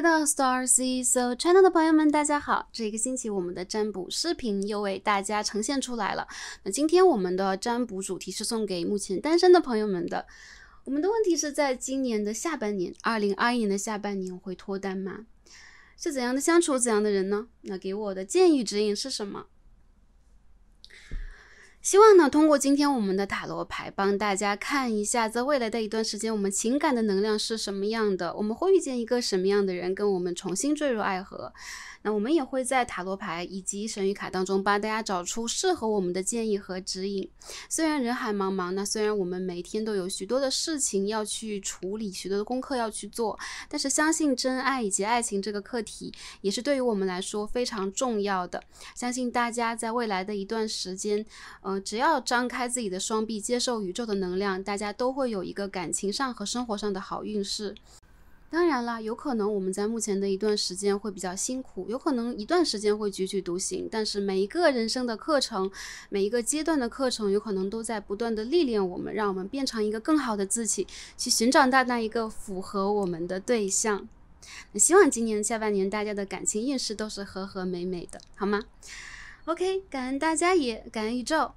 Hello, Star s e So China 的朋友们，大家好！这个星期我们的占卜视频又为大家呈现出来了。那今天我们的占卜主题是送给目前单身的朋友们的。我们的问题是在今年的下半年，二零二一年的下半年会脱单吗？是怎样的相处怎样的人呢？那给我的建议指引是什么？希望呢，通过今天我们的塔罗牌帮大家看一下，在未来的一段时间，我们情感的能量是什么样的？我们会遇见一个什么样的人，跟我们重新坠入爱河？我们也会在塔罗牌以及神谕卡当中帮大家找出适合我们的建议和指引。虽然人海茫茫，那虽然我们每天都有许多的事情要去处理，许多的功课要去做，但是相信真爱以及爱情这个课题也是对于我们来说非常重要的。相信大家在未来的一段时间，嗯，只要张开自己的双臂，接受宇宙的能量，大家都会有一个感情上和生活上的好运势。当然了，有可能我们在目前的一段时间会比较辛苦，有可能一段时间会踽踽独行，但是每一个人生的课程，每一个阶段的课程，有可能都在不断的历练我们，让我们变成一个更好的自己，去寻找到那一个符合我们的对象。那希望今年下半年大家的感情运势都是和和美美的，好吗？OK，感恩大家，也感恩宇宙。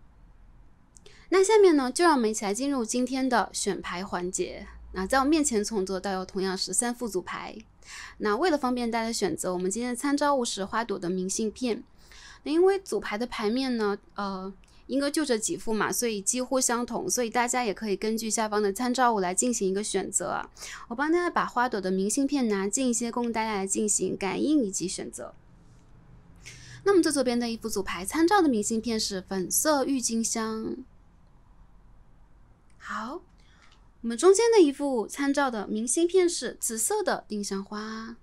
那下面呢，就让我们一起来进入今天的选牌环节。那在我面前从左到右同样是三副组牌，那为了方便大家选择，我们今天的参照物是花朵的明信片。那因为组牌的牌面呢，呃，应该就这几副嘛，所以几乎相同，所以大家也可以根据下方的参照物来进行一个选择。我帮大家把花朵的明信片拿近一些，供大家来进行感应以及选择。那么最左边的一副组牌参照的明信片是粉色郁金香，好。我们中间的一副参照的明信片是紫色的丁香花。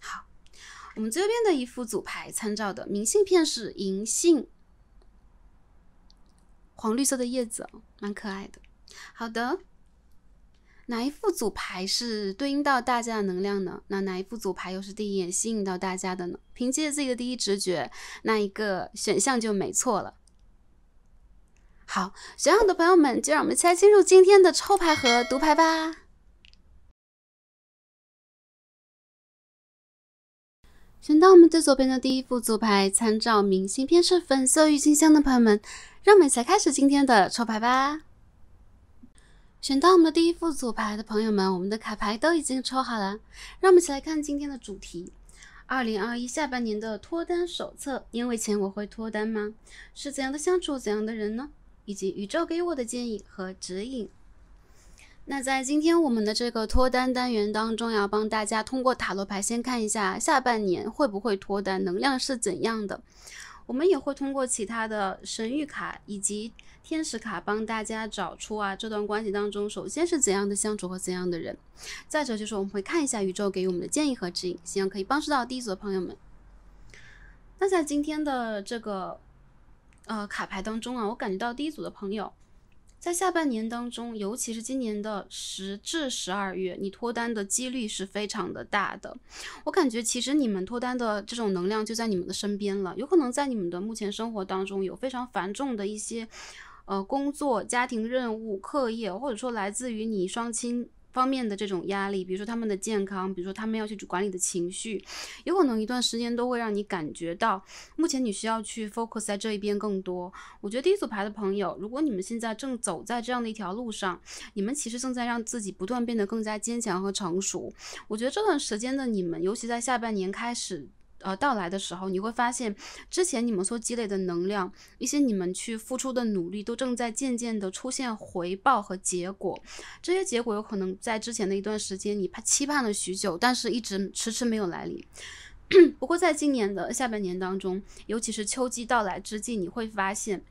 好，我们这右边的一副组牌参照的明信片是银杏，黄绿色的叶子，蛮可爱的。好的，哪一副组牌是对应到大家的能量呢？那哪一副组牌又是第一眼吸引到大家的呢？凭借自己的第一直觉，那一个选项就没错了。好，选好的朋友们，就让我们一起来进入今天的抽牌和读牌吧。选到我们最左边的第一副组牌，参照明信片是粉色郁金香的朋友们，让我们一起开始今天的抽牌吧。选到我们的第一副组牌的朋友们，我们的卡牌都已经抽好了，让我们一起来看今天的主题：2021下半年的脱单手册。因为钱，我会脱单吗？是怎样的相处，怎样的人呢？以及宇宙给我的建议和指引。那在今天我们的这个脱单单元当中，要帮大家通过塔罗牌先看一下下半年会不会脱单，能量是怎样的。我们也会通过其他的神谕卡以及天使卡，帮大家找出啊这段关系当中首先是怎样的相处和怎样的人。再者就是我们会看一下宇宙给予我们的建议和指引，希望可以帮助到第一组的朋友们。那在今天的这个。呃，卡牌当中啊，我感觉到第一组的朋友，在下半年当中，尤其是今年的十至十二月，你脱单的几率是非常的大的。我感觉其实你们脱单的这种能量就在你们的身边了，有可能在你们的目前生活当中有非常繁重的一些，呃，工作、家庭任务、课业，或者说来自于你双亲。方面的这种压力，比如说他们的健康，比如说他们要去管理的情绪，有可能一段时间都会让你感觉到，目前你需要去 focus 在这一边更多。我觉得第一组牌的朋友，如果你们现在正走在这样的一条路上，你们其实正在让自己不断变得更加坚强和成熟。我觉得这段时间的你们，尤其在下半年开始。呃，到来的时候，你会发现之前你们所积累的能量，一些你们去付出的努力，都正在渐渐的出现回报和结果。这些结果有可能在之前的一段时间，你期盼了许久，但是一直迟迟没有来临。不过在今年的下半年当中，尤其是秋季到来之际，你会发现。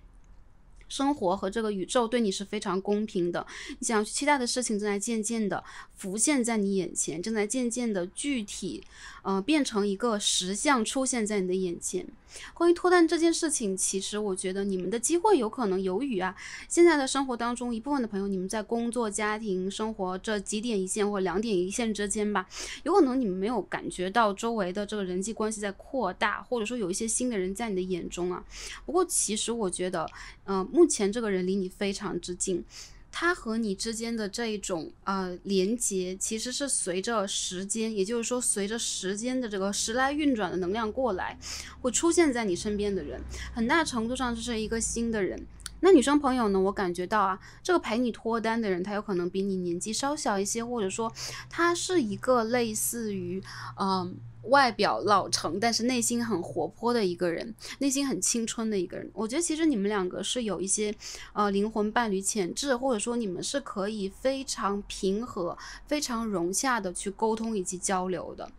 生活和这个宇宙对你是非常公平的，你想要去期待的事情正在渐渐的浮现在你眼前，正在渐渐的具体，呃，变成一个实像出现在你的眼前。关于脱单这件事情，其实我觉得你们的机会有可能有雨啊。现在的生活当中，一部分的朋友，你们在工作、家庭、生活这几点一线或两点一线之间吧，有可能你们没有感觉到周围的这个人际关系在扩大，或者说有一些新的人在你的眼中啊。不过，其实我觉得，嗯，目前这个人离你非常之近。他和你之间的这一种呃连接，其实是随着时间，也就是说随着时间的这个时来运转的能量过来，会出现在你身边的人，很大程度上就是一个新的人。那女生朋友呢，我感觉到啊，这个陪你脱单的人，他有可能比你年纪稍小一些，或者说他是一个类似于嗯。外表老成，但是内心很活泼的一个人，内心很青春的一个人。我觉得其实你们两个是有一些呃灵魂伴侣潜质，或者说你们是可以非常平和、非常融洽的去沟通以及交流的。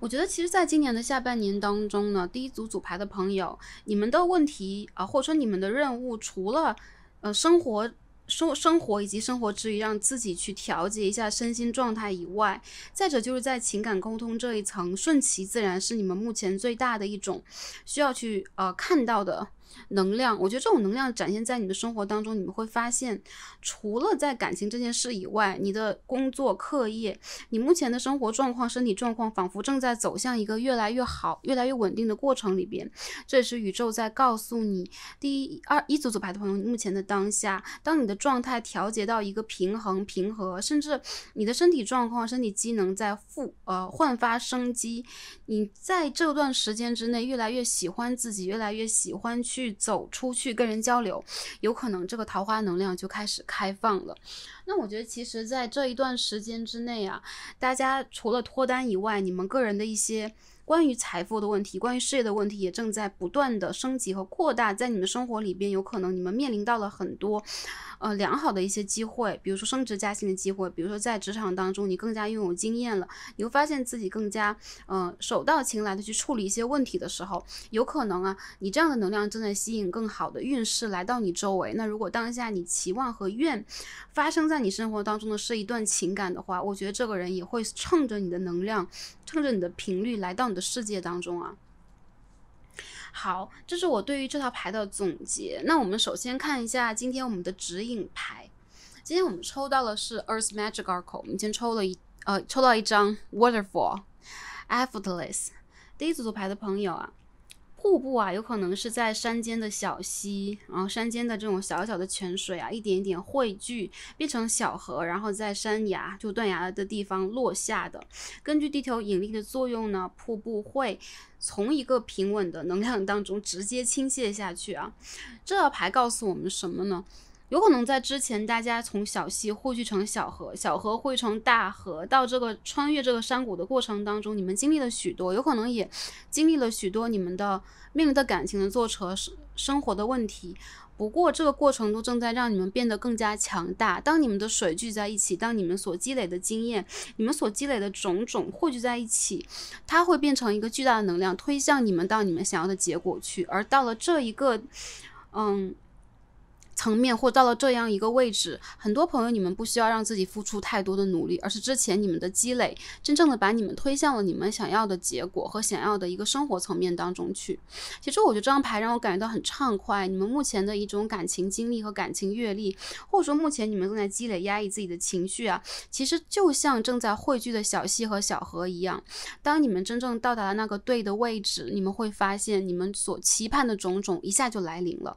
我觉得其实，在今年的下半年当中呢，第一组组牌的朋友，你们的问题啊，或者说你们的任务，除了呃生活。生生活以及生活之余，让自己去调节一下身心状态以外，再者就是在情感沟通这一层，顺其自然是你们目前最大的一种需要去呃看到的。能量，我觉得这种能量展现在你的生活当中，你们会发现，除了在感情这件事以外，你的工作、课业，你目前的生活状况、身体状况，仿佛正在走向一个越来越好、越来越稳定的过程里边。这也是宇宙在告诉你，第一、二一组组牌的朋友，目前的当下，当你的状态调节到一个平衡、平和，甚至你的身体状况、身体机能在复呃焕发生机，你在这段时间之内，越来越喜欢自己，越来越喜欢去。去走出去跟人交流，有可能这个桃花能量就开始开放了。那我觉得，其实，在这一段时间之内啊，大家除了脱单以外，你们个人的一些关于财富的问题、关于事业的问题，也正在不断的升级和扩大，在你们生活里边，有可能你们面临到了很多。呃，良好的一些机会，比如说升职加薪的机会，比如说在职场当中你更加拥有经验了，你会发现自己更加嗯手到擒来的去处理一些问题的时候，有可能啊，你这样的能量正在吸引更好的运势来到你周围。那如果当下你期望和愿发生在你生活当中的是一段情感的话，我觉得这个人也会趁着你的能量，趁着你的频率来到你的世界当中啊。好，这是我对于这套牌的总结。那我们首先看一下今天我们的指引牌。今天我们抽到的是 Earth Magica，我们先抽了一呃，抽到一张 Waterfall，Effortless。第一组组牌的朋友啊，瀑布啊，有可能是在山间的小溪，然后山间的这种小小的泉水啊，一点一点汇聚变成小河，然后在山崖就断崖的地方落下的。根据地球引力的作用呢，瀑布会。从一个平稳的能量当中直接倾泻下去啊！这道牌告诉我们什么呢？有可能在之前，大家从小溪汇聚成小河，小河汇成大河，到这个穿越这个山谷的过程当中，你们经历了许多，有可能也经历了许多你们的面临的感情的挫折、生生活的问题。不过，这个过程都正在让你们变得更加强大。当你们的水聚在一起，当你们所积累的经验、你们所积累的种种汇聚在一起，它会变成一个巨大的能量，推向你们到你们想要的结果去。而到了这一个，嗯。层面或到了这样一个位置，很多朋友你们不需要让自己付出太多的努力，而是之前你们的积累，真正的把你们推向了你们想要的结果和想要的一个生活层面当中去。其实我觉得这张牌让我感觉到很畅快。你们目前的一种感情经历和感情阅历，或者说目前你们正在积累压抑自己的情绪啊，其实就像正在汇聚的小溪和小河一样。当你们真正到达了那个对的位置，你们会发现你们所期盼的种种一下就来临了。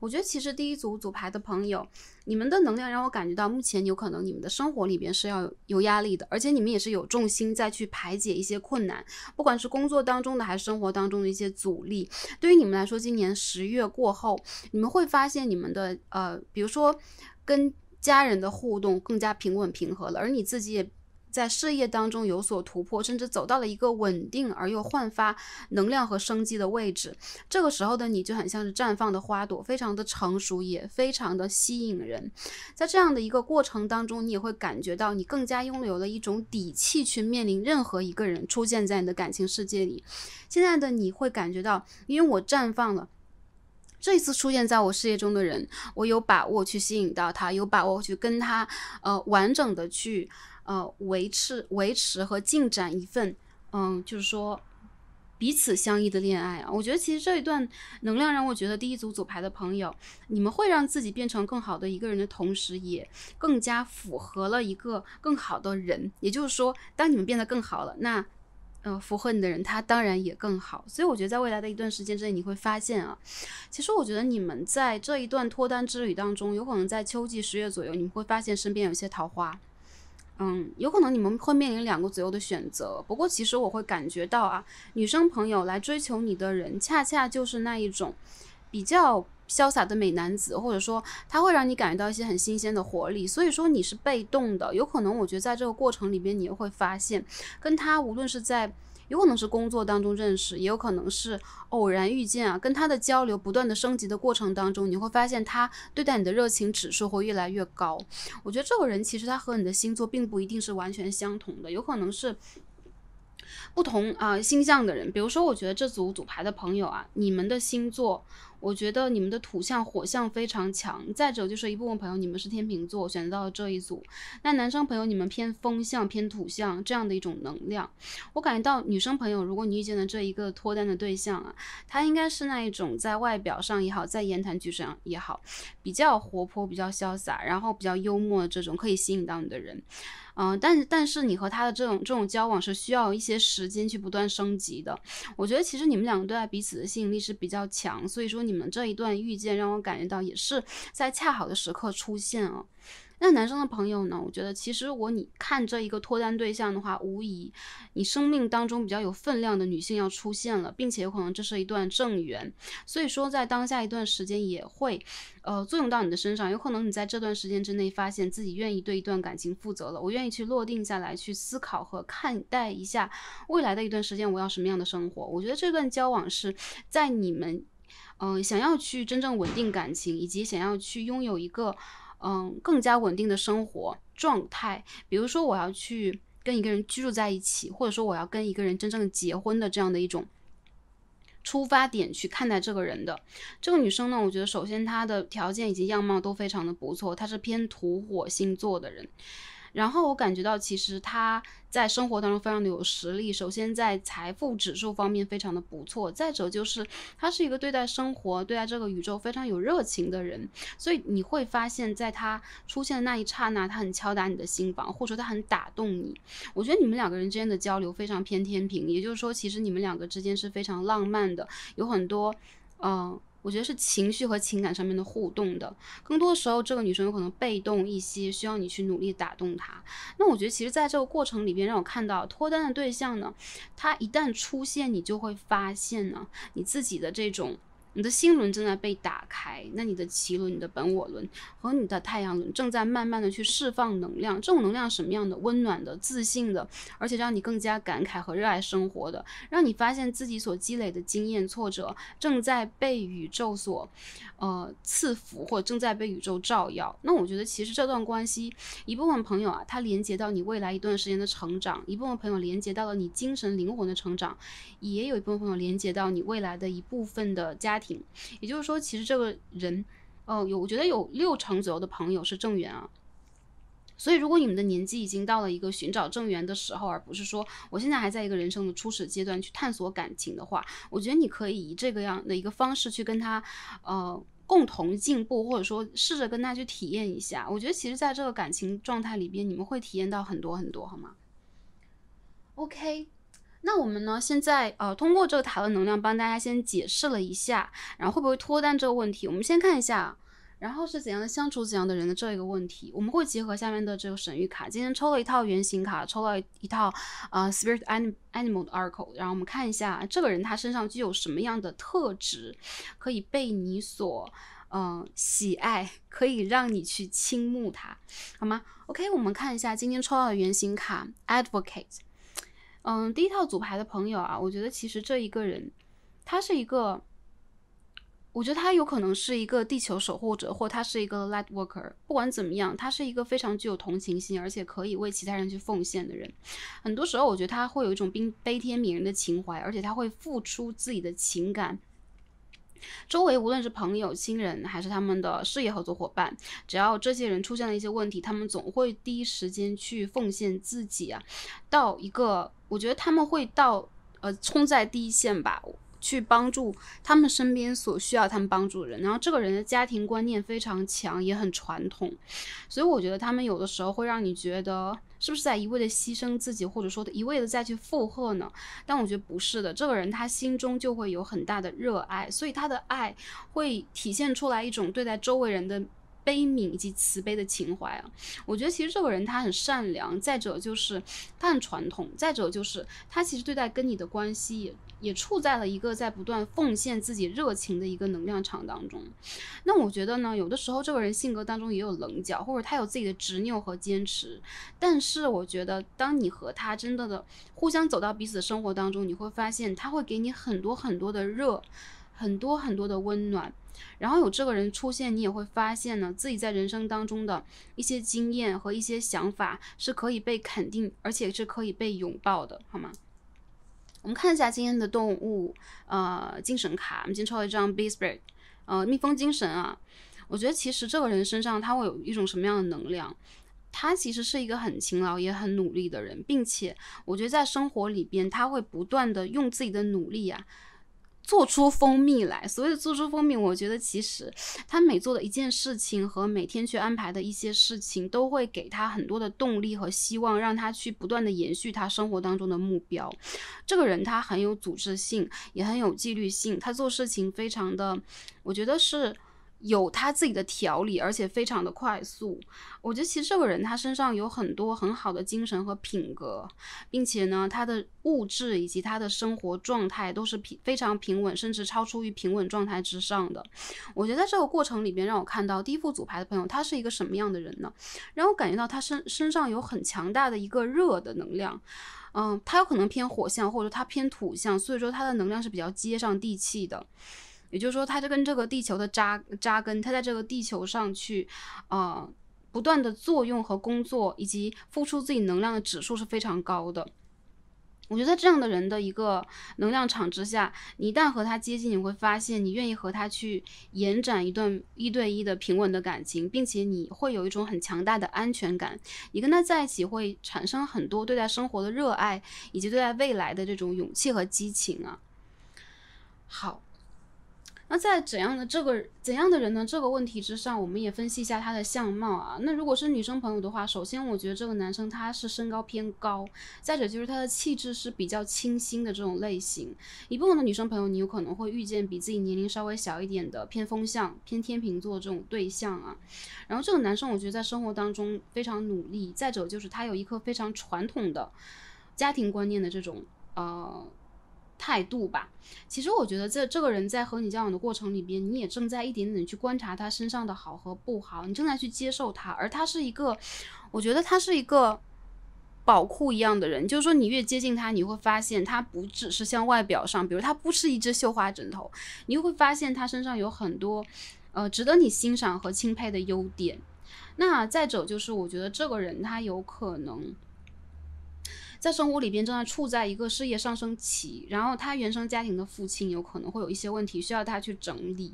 我觉得其实第一组。组牌的朋友，你们的能量让我感觉到，目前有可能你们的生活里边是要有压力的，而且你们也是有重心再去排解一些困难，不管是工作当中的还是生活当中的一些阻力。对于你们来说，今年十月过后，你们会发现你们的呃，比如说跟家人的互动更加平稳平和了，而你自己也。在事业当中有所突破，甚至走到了一个稳定而又焕发能量和生机的位置。这个时候的你就很像是绽放的花朵，非常的成熟，也非常的吸引人。在这样的一个过程当中，你也会感觉到你更加拥有了一种底气去面临任何一个人出现在你的感情世界里。现在的你会感觉到，因为我绽放了，这一次出现在我事业中的人，我有把握去吸引到他，有把握去跟他，呃，完整的去。呃，维持维持和进展一份，嗯，就是说彼此相依的恋爱啊。我觉得其实这一段能量让我觉得，第一组组牌的朋友，你们会让自己变成更好的一个人的同时，也更加符合了一个更好的人。也就是说，当你们变得更好了，那呃，符合你的人他当然也更好。所以我觉得在未来的一段时间之内，你会发现啊，其实我觉得你们在这一段脱单之旅当中，有可能在秋季十月左右，你们会发现身边有些桃花。嗯，有可能你们会面临两个左右的选择。不过其实我会感觉到啊，女生朋友来追求你的人，恰恰就是那一种比较潇洒的美男子，或者说他会让你感觉到一些很新鲜的活力。所以说你是被动的，有可能我觉得在这个过程里边，你也会发现，跟他无论是在。有可能是工作当中认识，也有可能是偶然遇见啊。跟他的交流不断的升级的过程当中，你会发现他对待你的热情指数会越来越高。我觉得这个人其实他和你的星座并不一定是完全相同的，有可能是。不同啊星象的人，比如说，我觉得这组组牌的朋友啊，你们的星座，我觉得你们的土象、火象非常强。再者就是一部分朋友，你们是天秤座，选择到了这一组。那男生朋友，你们偏风象、偏土象这样的一种能量，我感觉到女生朋友，如果你遇见的这一个脱单的对象啊，他应该是那一种在外表上也好，在言谈举止上也好，比较活泼、比较潇洒，然后比较幽默的这种，可以吸引到你的人。嗯，但但是你和他的这种这种交往是需要一些时。时间去不断升级的，我觉得其实你们两个对待彼此的吸引力是比较强，所以说你们这一段遇见让我感觉到也是在恰好的时刻出现啊。那男生的朋友呢？我觉得，其实我你看这一个脱单对象的话，无疑你生命当中比较有分量的女性要出现了，并且有可能这是一段正缘，所以说在当下一段时间也会，呃，作用到你的身上。有可能你在这段时间之内，发现自己愿意对一段感情负责了，我愿意去落定下来，去思考和看待一下未来的一段时间我要什么样的生活。我觉得这段交往是在你们，嗯，想要去真正稳定感情，以及想要去拥有一个。嗯，更加稳定的生活状态，比如说我要去跟一个人居住在一起，或者说我要跟一个人真正结婚的这样的一种出发点去看待这个人的这个女生呢，我觉得首先她的条件以及样貌都非常的不错，她是偏土火星座的人。然后我感觉到，其实他在生活当中非常的有实力。首先在财富指数方面非常的不错，再者就是他是一个对待生活、对待这个宇宙非常有热情的人。所以你会发现在他出现的那一刹那，他很敲打你的心房，或者说他很打动你。我觉得你们两个人之间的交流非常偏天平，也就是说，其实你们两个之间是非常浪漫的，有很多，嗯。我觉得是情绪和情感上面的互动的，更多的时候，这个女生有可能被动一些，需要你去努力打动她。那我觉得，其实，在这个过程里边，让我看到脱单的对象呢，他一旦出现，你就会发现呢，你自己的这种。你的心轮正在被打开，那你的脐轮、你的本我轮和你的太阳轮正在慢慢的去释放能量。这种能量什么样的？温暖的、自信的，而且让你更加感慨和热爱生活的，让你发现自己所积累的经验挫折正在被宇宙所，呃赐福或正在被宇宙照耀。那我觉得其实这段关系，一部分朋友啊，它连接到你未来一段时间的成长，一部分朋友连接到了你精神灵魂的成长，也有一部分朋友连接到你未来的一部分的家庭。也就是说，其实这个人，呃，有我觉得有六成左右的朋友是正缘啊。所以，如果你们的年纪已经到了一个寻找正缘的时候，而不是说我现在还在一个人生的初始阶段去探索感情的话，我觉得你可以以这个样的一个方式去跟他，呃，共同进步，或者说试着跟他去体验一下。我觉得其实在这个感情状态里边，你们会体验到很多很多，好吗？OK。那我们呢？现在呃，通过这个塔的能量帮大家先解释了一下，然后会不会脱单这个问题，我们先看一下，然后是怎样的相处怎样的人的这个问题，我们会结合下面的这个神谕卡。今天抽了一套原型卡，抽了一套呃 Spirit Animal Animal Oracle，然后我们看一下这个人他身上具有什么样的特质，可以被你所嗯喜爱，可以让你去倾慕他，好吗？OK，我们看一下今天抽到的原型卡 Advocate。嗯，第一套组牌的朋友啊，我觉得其实这一个人，他是一个，我觉得他有可能是一个地球守护者，或他是一个 light worker。不管怎么样，他是一个非常具有同情心，而且可以为其他人去奉献的人。很多时候，我觉得他会有一种冰悲天悯人的情怀，而且他会付出自己的情感。周围无论是朋友、亲人，还是他们的事业合作伙伴，只要这些人出现了一些问题，他们总会第一时间去奉献自己啊，到一个我觉得他们会到呃冲在第一线吧。去帮助他们身边所需要他们帮助的人，然后这个人的家庭观念非常强，也很传统，所以我觉得他们有的时候会让你觉得是不是在一味的牺牲自己，或者说一味的再去附和呢？但我觉得不是的，这个人他心中就会有很大的热爱，所以他的爱会体现出来一种对待周围人的悲悯以及慈悲的情怀啊。我觉得其实这个人他很善良，再者就是他很传统，再者就是他其实对待跟你的关系也。也处在了一个在不断奉献自己热情的一个能量场当中，那我觉得呢，有的时候这个人性格当中也有棱角，或者他有自己的执拗和坚持。但是我觉得，当你和他真的的互相走到彼此的生活当中，你会发现他会给你很多很多的热，很多很多的温暖。然后有这个人出现，你也会发现呢，自己在人生当中的一些经验和一些想法是可以被肯定，而且是可以被拥抱的，好吗？我们看一下今天的动物，呃，精神卡。我们今天抽了一张 b e a s p r a 呃，蜜蜂精神啊。我觉得其实这个人身上他会有一种什么样的能量？他其实是一个很勤劳也很努力的人，并且我觉得在生活里边他会不断的用自己的努力呀。做出蜂蜜来，所谓的做出蜂蜜，我觉得其实他每做的一件事情和每天去安排的一些事情，都会给他很多的动力和希望，让他去不断的延续他生活当中的目标。这个人他很有组织性，也很有纪律性，他做事情非常的，我觉得是。有他自己的调理，而且非常的快速。我觉得其实这个人他身上有很多很好的精神和品格，并且呢，他的物质以及他的生活状态都是平非常平稳，甚至超出于平稳状态之上的。我觉得在这个过程里边，让我看到第一副组牌的朋友，他是一个什么样的人呢？让我感觉到他身身上有很强大的一个热的能量，嗯，他有可能偏火象，或者说他偏土象，所以说他的能量是比较接上地气的。也就是说，他就跟这个地球的扎扎根，他在这个地球上去，呃，不断的作用和工作，以及付出自己能量的指数是非常高的。我觉得这样的人的一个能量场之下，你一旦和他接近，你会发现你愿意和他去延展一段一对一的平稳的感情，并且你会有一种很强大的安全感。你跟他在一起会产生很多对待生活的热爱，以及对待未来的这种勇气和激情啊。好。那在怎样的这个怎样的人呢？这个问题之上，我们也分析一下他的相貌啊。那如果是女生朋友的话，首先我觉得这个男生他是身高偏高，再者就是他的气质是比较清新的这种类型。一部分的女生朋友，你有可能会遇见比自己年龄稍微小一点的偏风向、偏天秤座这种对象啊。然后这个男生，我觉得在生活当中非常努力，再者就是他有一颗非常传统的家庭观念的这种呃。态度吧，其实我觉得这这个人，在和你交往的过程里边，你也正在一点点去观察他身上的好和不好，你正在去接受他，而他是一个，我觉得他是一个宝库一样的人，就是说你越接近他，你会发现他不只是像外表上，比如他不是一只绣花枕头，你又会发现他身上有很多，呃，值得你欣赏和钦佩的优点。那再者就是我觉得这个人他有可能。在生活里边，正在处在一个事业上升期，然后他原生家庭的父亲有可能会有一些问题需要他去整理。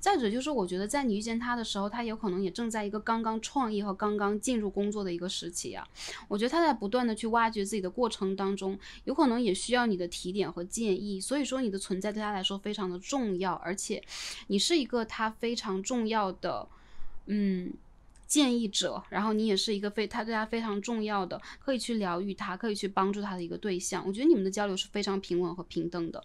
再者就是，我觉得在你遇见他的时候，他有可能也正在一个刚刚创业和刚刚进入工作的一个时期啊。我觉得他在不断的去挖掘自己的过程当中，有可能也需要你的提点和建议。所以说，你的存在对他来说非常的重要，而且你是一个他非常重要的，嗯。建议者，然后你也是一个非他对他非常重要的，可以去疗愈他，可以去帮助他的一个对象。我觉得你们的交流是非常平稳和平等的，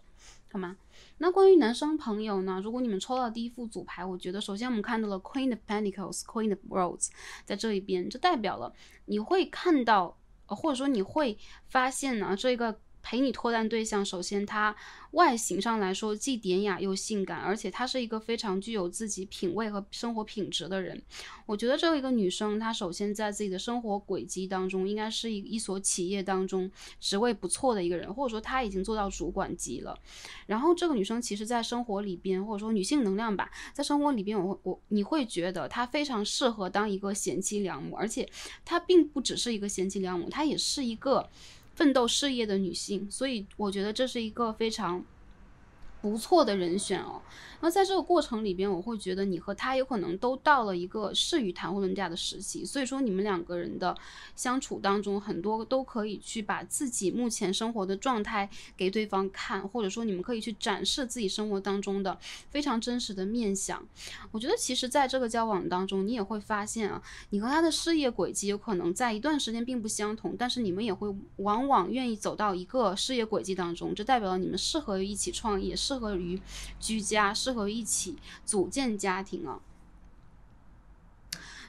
好吗？那关于男生朋友呢？如果你们抽到第一副组牌，我觉得首先我们看到了 Queen of Pentacles，Queen of r d s 在这一边，这代表了你会看到，或者说你会发现呢这个。陪你脱单对象，首先她外形上来说既典雅又性感，而且她是一个非常具有自己品味和生活品质的人。我觉得这一个女生，她首先在自己的生活轨迹当中，应该是一一所企业当中职位不错的一个人，或者说她已经做到主管级了。然后这个女生其实在生活里边，或者说女性能量吧，在生活里边，我我你会觉得她非常适合当一个贤妻良母，而且她并不只是一个贤妻良母，她也是一个。奋斗事业的女性，所以我觉得这是一个非常。不错的人选哦。那在这个过程里边，我会觉得你和他有可能都到了一个适于谈婚论嫁的时期，所以说你们两个人的相处当中，很多都可以去把自己目前生活的状态给对方看，或者说你们可以去展示自己生活当中的非常真实的面相。我觉得其实在这个交往当中，你也会发现啊，你和他的事业轨迹有可能在一段时间并不相同，但是你们也会往往愿意走到一个事业轨迹当中，这代表了你们适合于一起创业。适合于居家，适合一起组建家庭啊。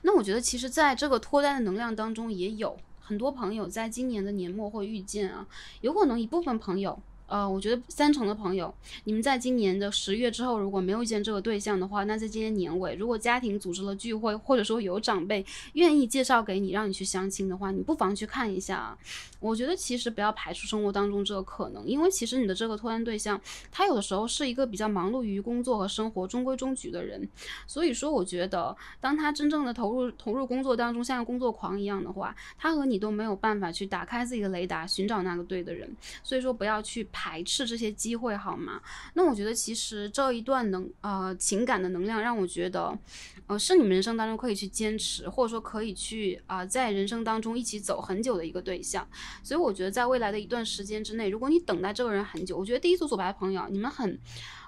那我觉得，其实，在这个脱单的能量当中，也有很多朋友在今年的年末会遇见啊，有可能一部分朋友。呃，我觉得三成的朋友，你们在今年的十月之后，如果没有见这个对象的话，那在今年年尾，如果家庭组织了聚会，或者说有长辈愿意介绍给你，让你去相亲的话，你不妨去看一下。我觉得其实不要排除生活当中这个可能，因为其实你的这个脱单对象，他有的时候是一个比较忙碌于工作和生活中规中矩的人，所以说我觉得，当他真正的投入投入工作当中，像个工作狂一样的话，他和你都没有办法去打开自己的雷达，寻找那个对的人，所以说不要去排。排斥这些机会好吗？那我觉得其实这一段能呃情感的能量让我觉得，呃是你们人生当中可以去坚持，或者说可以去啊在人生当中一起走很久的一个对象。所以我觉得在未来的一段时间之内，如果你等待这个人很久，我觉得第一组组牌朋友你们很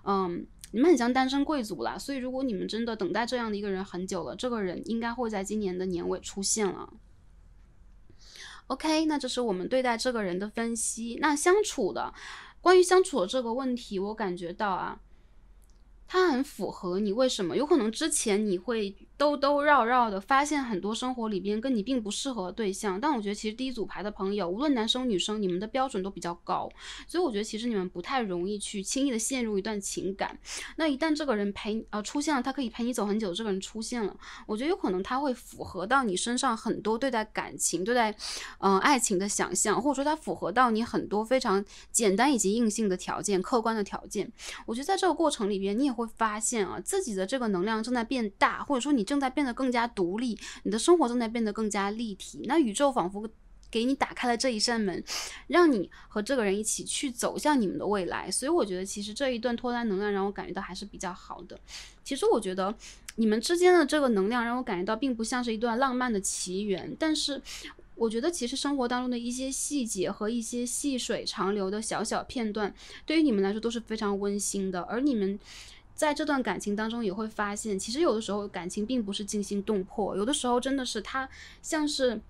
嗯你们很像单身贵族啦，所以如果你们真的等待这样的一个人很久了，这个人应该会在今年的年尾出现了。OK，那这是我们对待这个人的分析。那相处的。关于相处的这个问题，我感觉到啊，它很符合你。为什么？有可能之前你会。兜兜绕绕的，发现很多生活里边跟你并不适合对象，但我觉得其实第一组牌的朋友，无论男生女生，你们的标准都比较高，所以我觉得其实你们不太容易去轻易的陷入一段情感。那一旦这个人陪呃出现了，他可以陪你走很久，这个人出现了，我觉得有可能他会符合到你身上很多对待感情、对待嗯爱情的想象，或者说他符合到你很多非常简单以及硬性的条件、客观的条件。我觉得在这个过程里边，你也会发现啊，自己的这个能量正在变大，或者说你。正在变得更加独立，你的生活正在变得更加立体。那宇宙仿佛给你打开了这一扇门，让你和这个人一起去走向你们的未来。所以我觉得，其实这一段脱单能量让我感觉到还是比较好的。其实我觉得你们之间的这个能量让我感觉到，并不像是一段浪漫的奇缘。但是我觉得，其实生活当中的一些细节和一些细水长流的小小片段，对于你们来说都是非常温馨的。而你们。在这段感情当中，也会发现，其实有的时候感情并不是惊心动魄，有的时候真的是它像是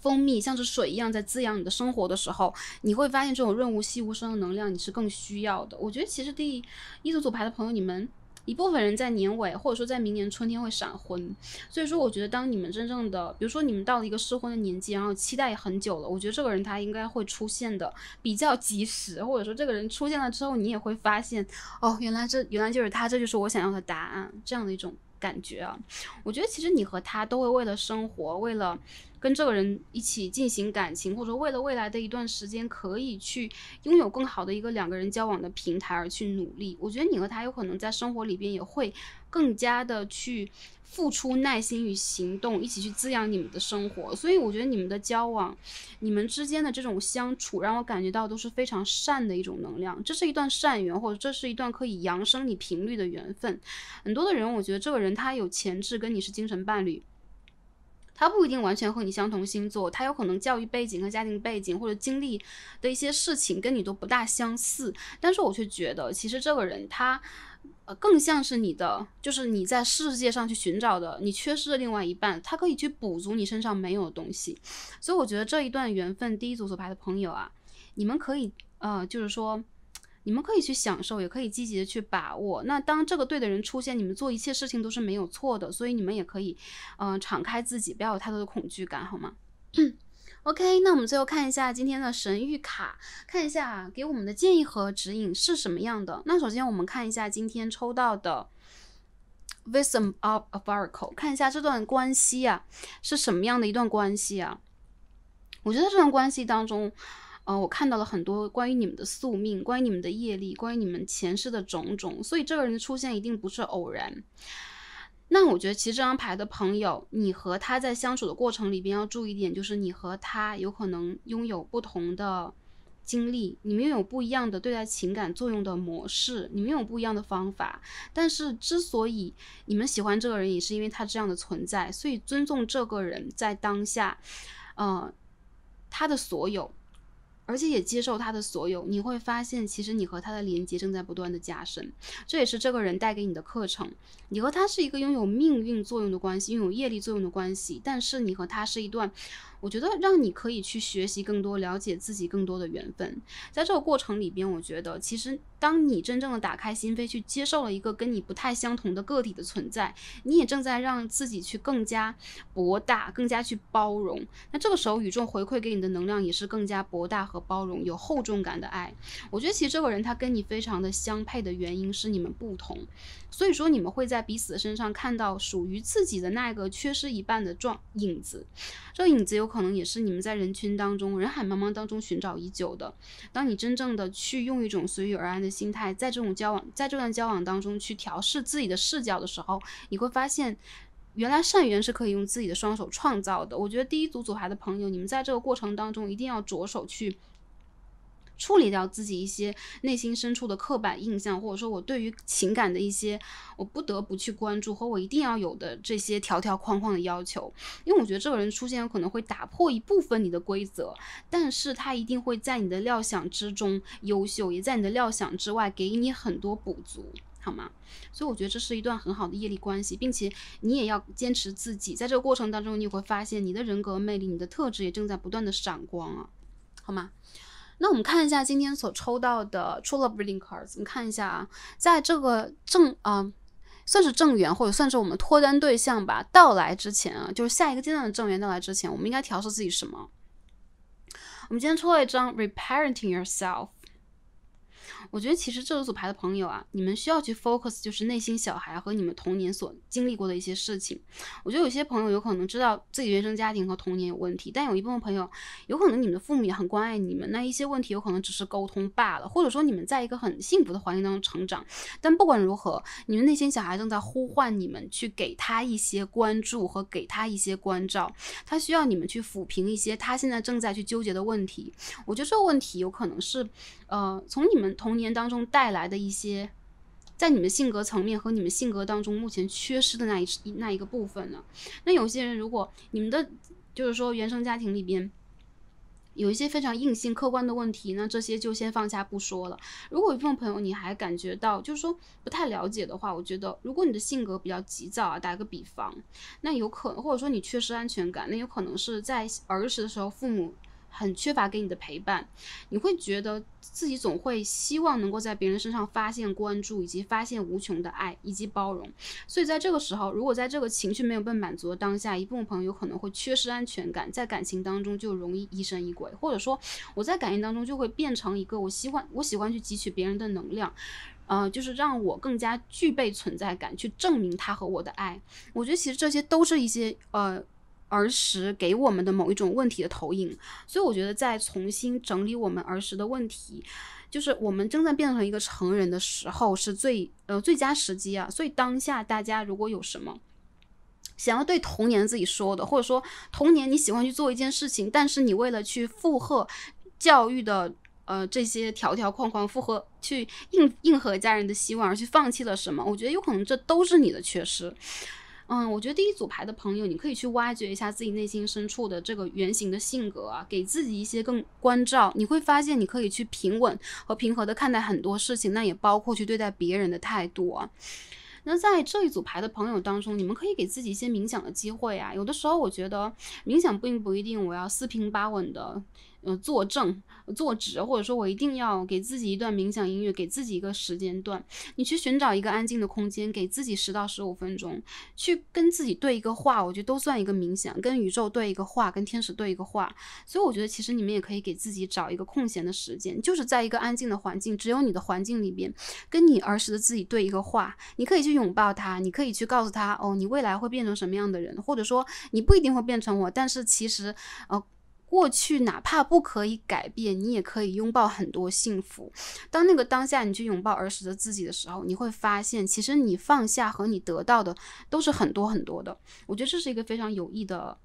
蜂蜜，像是水一样，在滋养你的生活的时候，你会发现这种润物细无声的能量，你是更需要的。我觉得，其实第一组组牌的朋友，你们。一部分人在年尾，或者说在明年春天会闪婚，所以说我觉得当你们真正的，比如说你们到了一个适婚的年纪，然后期待很久了，我觉得这个人他应该会出现的比较及时，或者说这个人出现了之后，你也会发现哦，原来这原来就是他，这就是我想要的答案，这样的一种感觉啊。我觉得其实你和他都会为了生活，为了。跟这个人一起进行感情，或者说为了未来的一段时间可以去拥有更好的一个两个人交往的平台而去努力，我觉得你和他有可能在生活里边也会更加的去付出耐心与行动，一起去滋养你们的生活。所以我觉得你们的交往，你们之间的这种相处让我感觉到都是非常善的一种能量，这是一段善缘，或者这是一段可以扬升你频率的缘分。很多的人，我觉得这个人他有潜质跟你是精神伴侣。他不一定完全和你相同星座，他有可能教育背景和家庭背景或者经历的一些事情跟你都不大相似，但是我却觉得其实这个人他呃更像是你的，就是你在世界上去寻找的你缺失的另外一半，他可以去补足你身上没有的东西，所以我觉得这一段缘分，第一组所排的朋友啊，你们可以呃就是说。你们可以去享受，也可以积极的去把握。那当这个对的人出现，你们做一切事情都是没有错的，所以你们也可以，嗯，敞开自己，不要有太多的恐惧感，好吗？OK，那我们最后看一下今天的神谕卡，看一下给我们的建议和指引是什么样的。那首先我们看一下今天抽到的 w i s d o m of Oracle，看一下这段关系啊是什么样的一段关系啊？我觉得这段关系当中。嗯，我看到了很多关于你们的宿命，关于你们的业力，关于你们前世的种种，所以这个人的出现一定不是偶然。那我觉得，其实这张牌的朋友，你和他在相处的过程里边要注意一点，就是你和他有可能拥有不同的经历，你们拥有不一样的对待情感作用的模式，你们拥有不一样的方法。但是，之所以你们喜欢这个人，也是因为他这样的存在，所以尊重这个人在当下，呃，他的所有。而且也接受他的所有，你会发现，其实你和他的连接正在不断的加深，这也是这个人带给你的课程。你和他是一个拥有命运作用的关系，拥有业力作用的关系，但是你和他是一段。我觉得让你可以去学习更多，了解自己更多的缘分。在这个过程里边，我觉得其实当你真正的打开心扉，去接受了一个跟你不太相同的个体的存在，你也正在让自己去更加博大，更加去包容。那这个时候，宇宙回馈给你的能量也是更加博大和包容，有厚重感的爱。我觉得其实这个人他跟你非常的相配的原因是你们不同，所以说你们会在彼此的身上看到属于自己的那个缺失一半的状影子。这个影子有。可能也是你们在人群当中、人海茫茫当中寻找已久的。当你真正的去用一种随遇而安的心态，在这种交往、在这段交往当中去调试自己的视角的时候，你会发现，原来善缘是可以用自己的双手创造的。我觉得第一组组牌的朋友，你们在这个过程当中一定要着手去。处理掉自己一些内心深处的刻板印象，或者说，我对于情感的一些我不得不去关注和我一定要有的这些条条框框的要求。因为我觉得这个人出现有可能会打破一部分你的规则，但是他一定会在你的料想之中优秀，也在你的料想之外给你很多补足，好吗？所以我觉得这是一段很好的业力关系，并且你也要坚持自己，在这个过程当中，你会发现你的人格魅力、你的特质也正在不断的闪光啊，好吗？那我们看一下今天所抽到的出了 e r a d i n g cards，我们看一下啊，在这个正啊，算是正缘或者算是我们脱单对象吧到来之前啊，就是下一个阶段的正缘到来之前，我们应该调试自己什么？我们今天抽了一张 r e p a r e n t i n g yourself。我觉得其实这组牌的朋友啊，你们需要去 focus，就是内心小孩和你们童年所经历过的一些事情。我觉得有些朋友有可能知道自己原生家庭和童年有问题，但有一部分朋友有可能你们的父母也很关爱你们，那一些问题有可能只是沟通罢了，或者说你们在一个很幸福的环境当中成长。但不管如何，你们内心小孩正在呼唤你们去给他一些关注和给他一些关照，他需要你们去抚平一些他现在正在去纠结的问题。我觉得这个问题有可能是。呃，从你们童年当中带来的一些，在你们性格层面和你们性格当中目前缺失的那一那一个部分呢？那有些人如果你们的，就是说原生家庭里边有一些非常硬性客观的问题那这些就先放下不说了。如果一部分朋友你还感觉到就是说不太了解的话，我觉得如果你的性格比较急躁啊，打个比方，那有可能或者说你缺失安全感，那有可能是在儿时的时候父母。很缺乏给你的陪伴，你会觉得自己总会希望能够在别人身上发现关注，以及发现无穷的爱以及包容。所以在这个时候，如果在这个情绪没有被满足的当下，一部分朋友可能会缺失安全感，在感情当中就容易疑神疑鬼，或者说我在感情当中就会变成一个我喜欢我喜欢去汲取别人的能量，呃，就是让我更加具备存在感，去证明他和我的爱。我觉得其实这些都是一些呃。儿时给我们的某一种问题的投影，所以我觉得在重新整理我们儿时的问题，就是我们正在变成一个成人的时候是最呃最佳时机啊。所以当下大家如果有什么想要对童年自己说的，或者说童年你喜欢去做一件事情，但是你为了去附和教育的呃这些条条框框，附和去应应和家人的希望而去放弃了什么，我觉得有可能这都是你的缺失。嗯，我觉得第一组牌的朋友，你可以去挖掘一下自己内心深处的这个原型的性格啊，给自己一些更关照，你会发现你可以去平稳和平和的看待很多事情，那也包括去对待别人的态度啊。那在这一组牌的朋友当中，你们可以给自己一些冥想的机会啊。有的时候我觉得冥想并不一定我要四平八稳的。呃，坐正、坐直，或者说，我一定要给自己一段冥想音乐，给自己一个时间段。你去寻找一个安静的空间，给自己十到十五分钟，去跟自己对一个话，我觉得都算一个冥想。跟宇宙对一个话，跟天使对一个话。所以我觉得，其实你们也可以给自己找一个空闲的时间，就是在一个安静的环境，只有你的环境里边，跟你儿时的自己对一个话。你可以去拥抱他，你可以去告诉他，哦，你未来会变成什么样的人？或者说，你不一定会变成我，但是其实，呃。过去哪怕不可以改变，你也可以拥抱很多幸福。当那个当下，你去拥抱儿时的自己的时候，你会发现，其实你放下和你得到的都是很多很多的。我觉得这是一个非常有益的，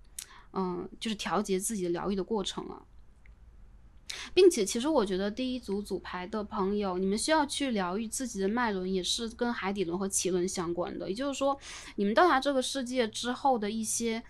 嗯，就是调节自己的疗愈的过程啊。并且，其实我觉得第一组组牌的朋友，你们需要去疗愈自己的脉轮，也是跟海底轮和脐轮相关的。也就是说，你们到达这个世界之后的一些。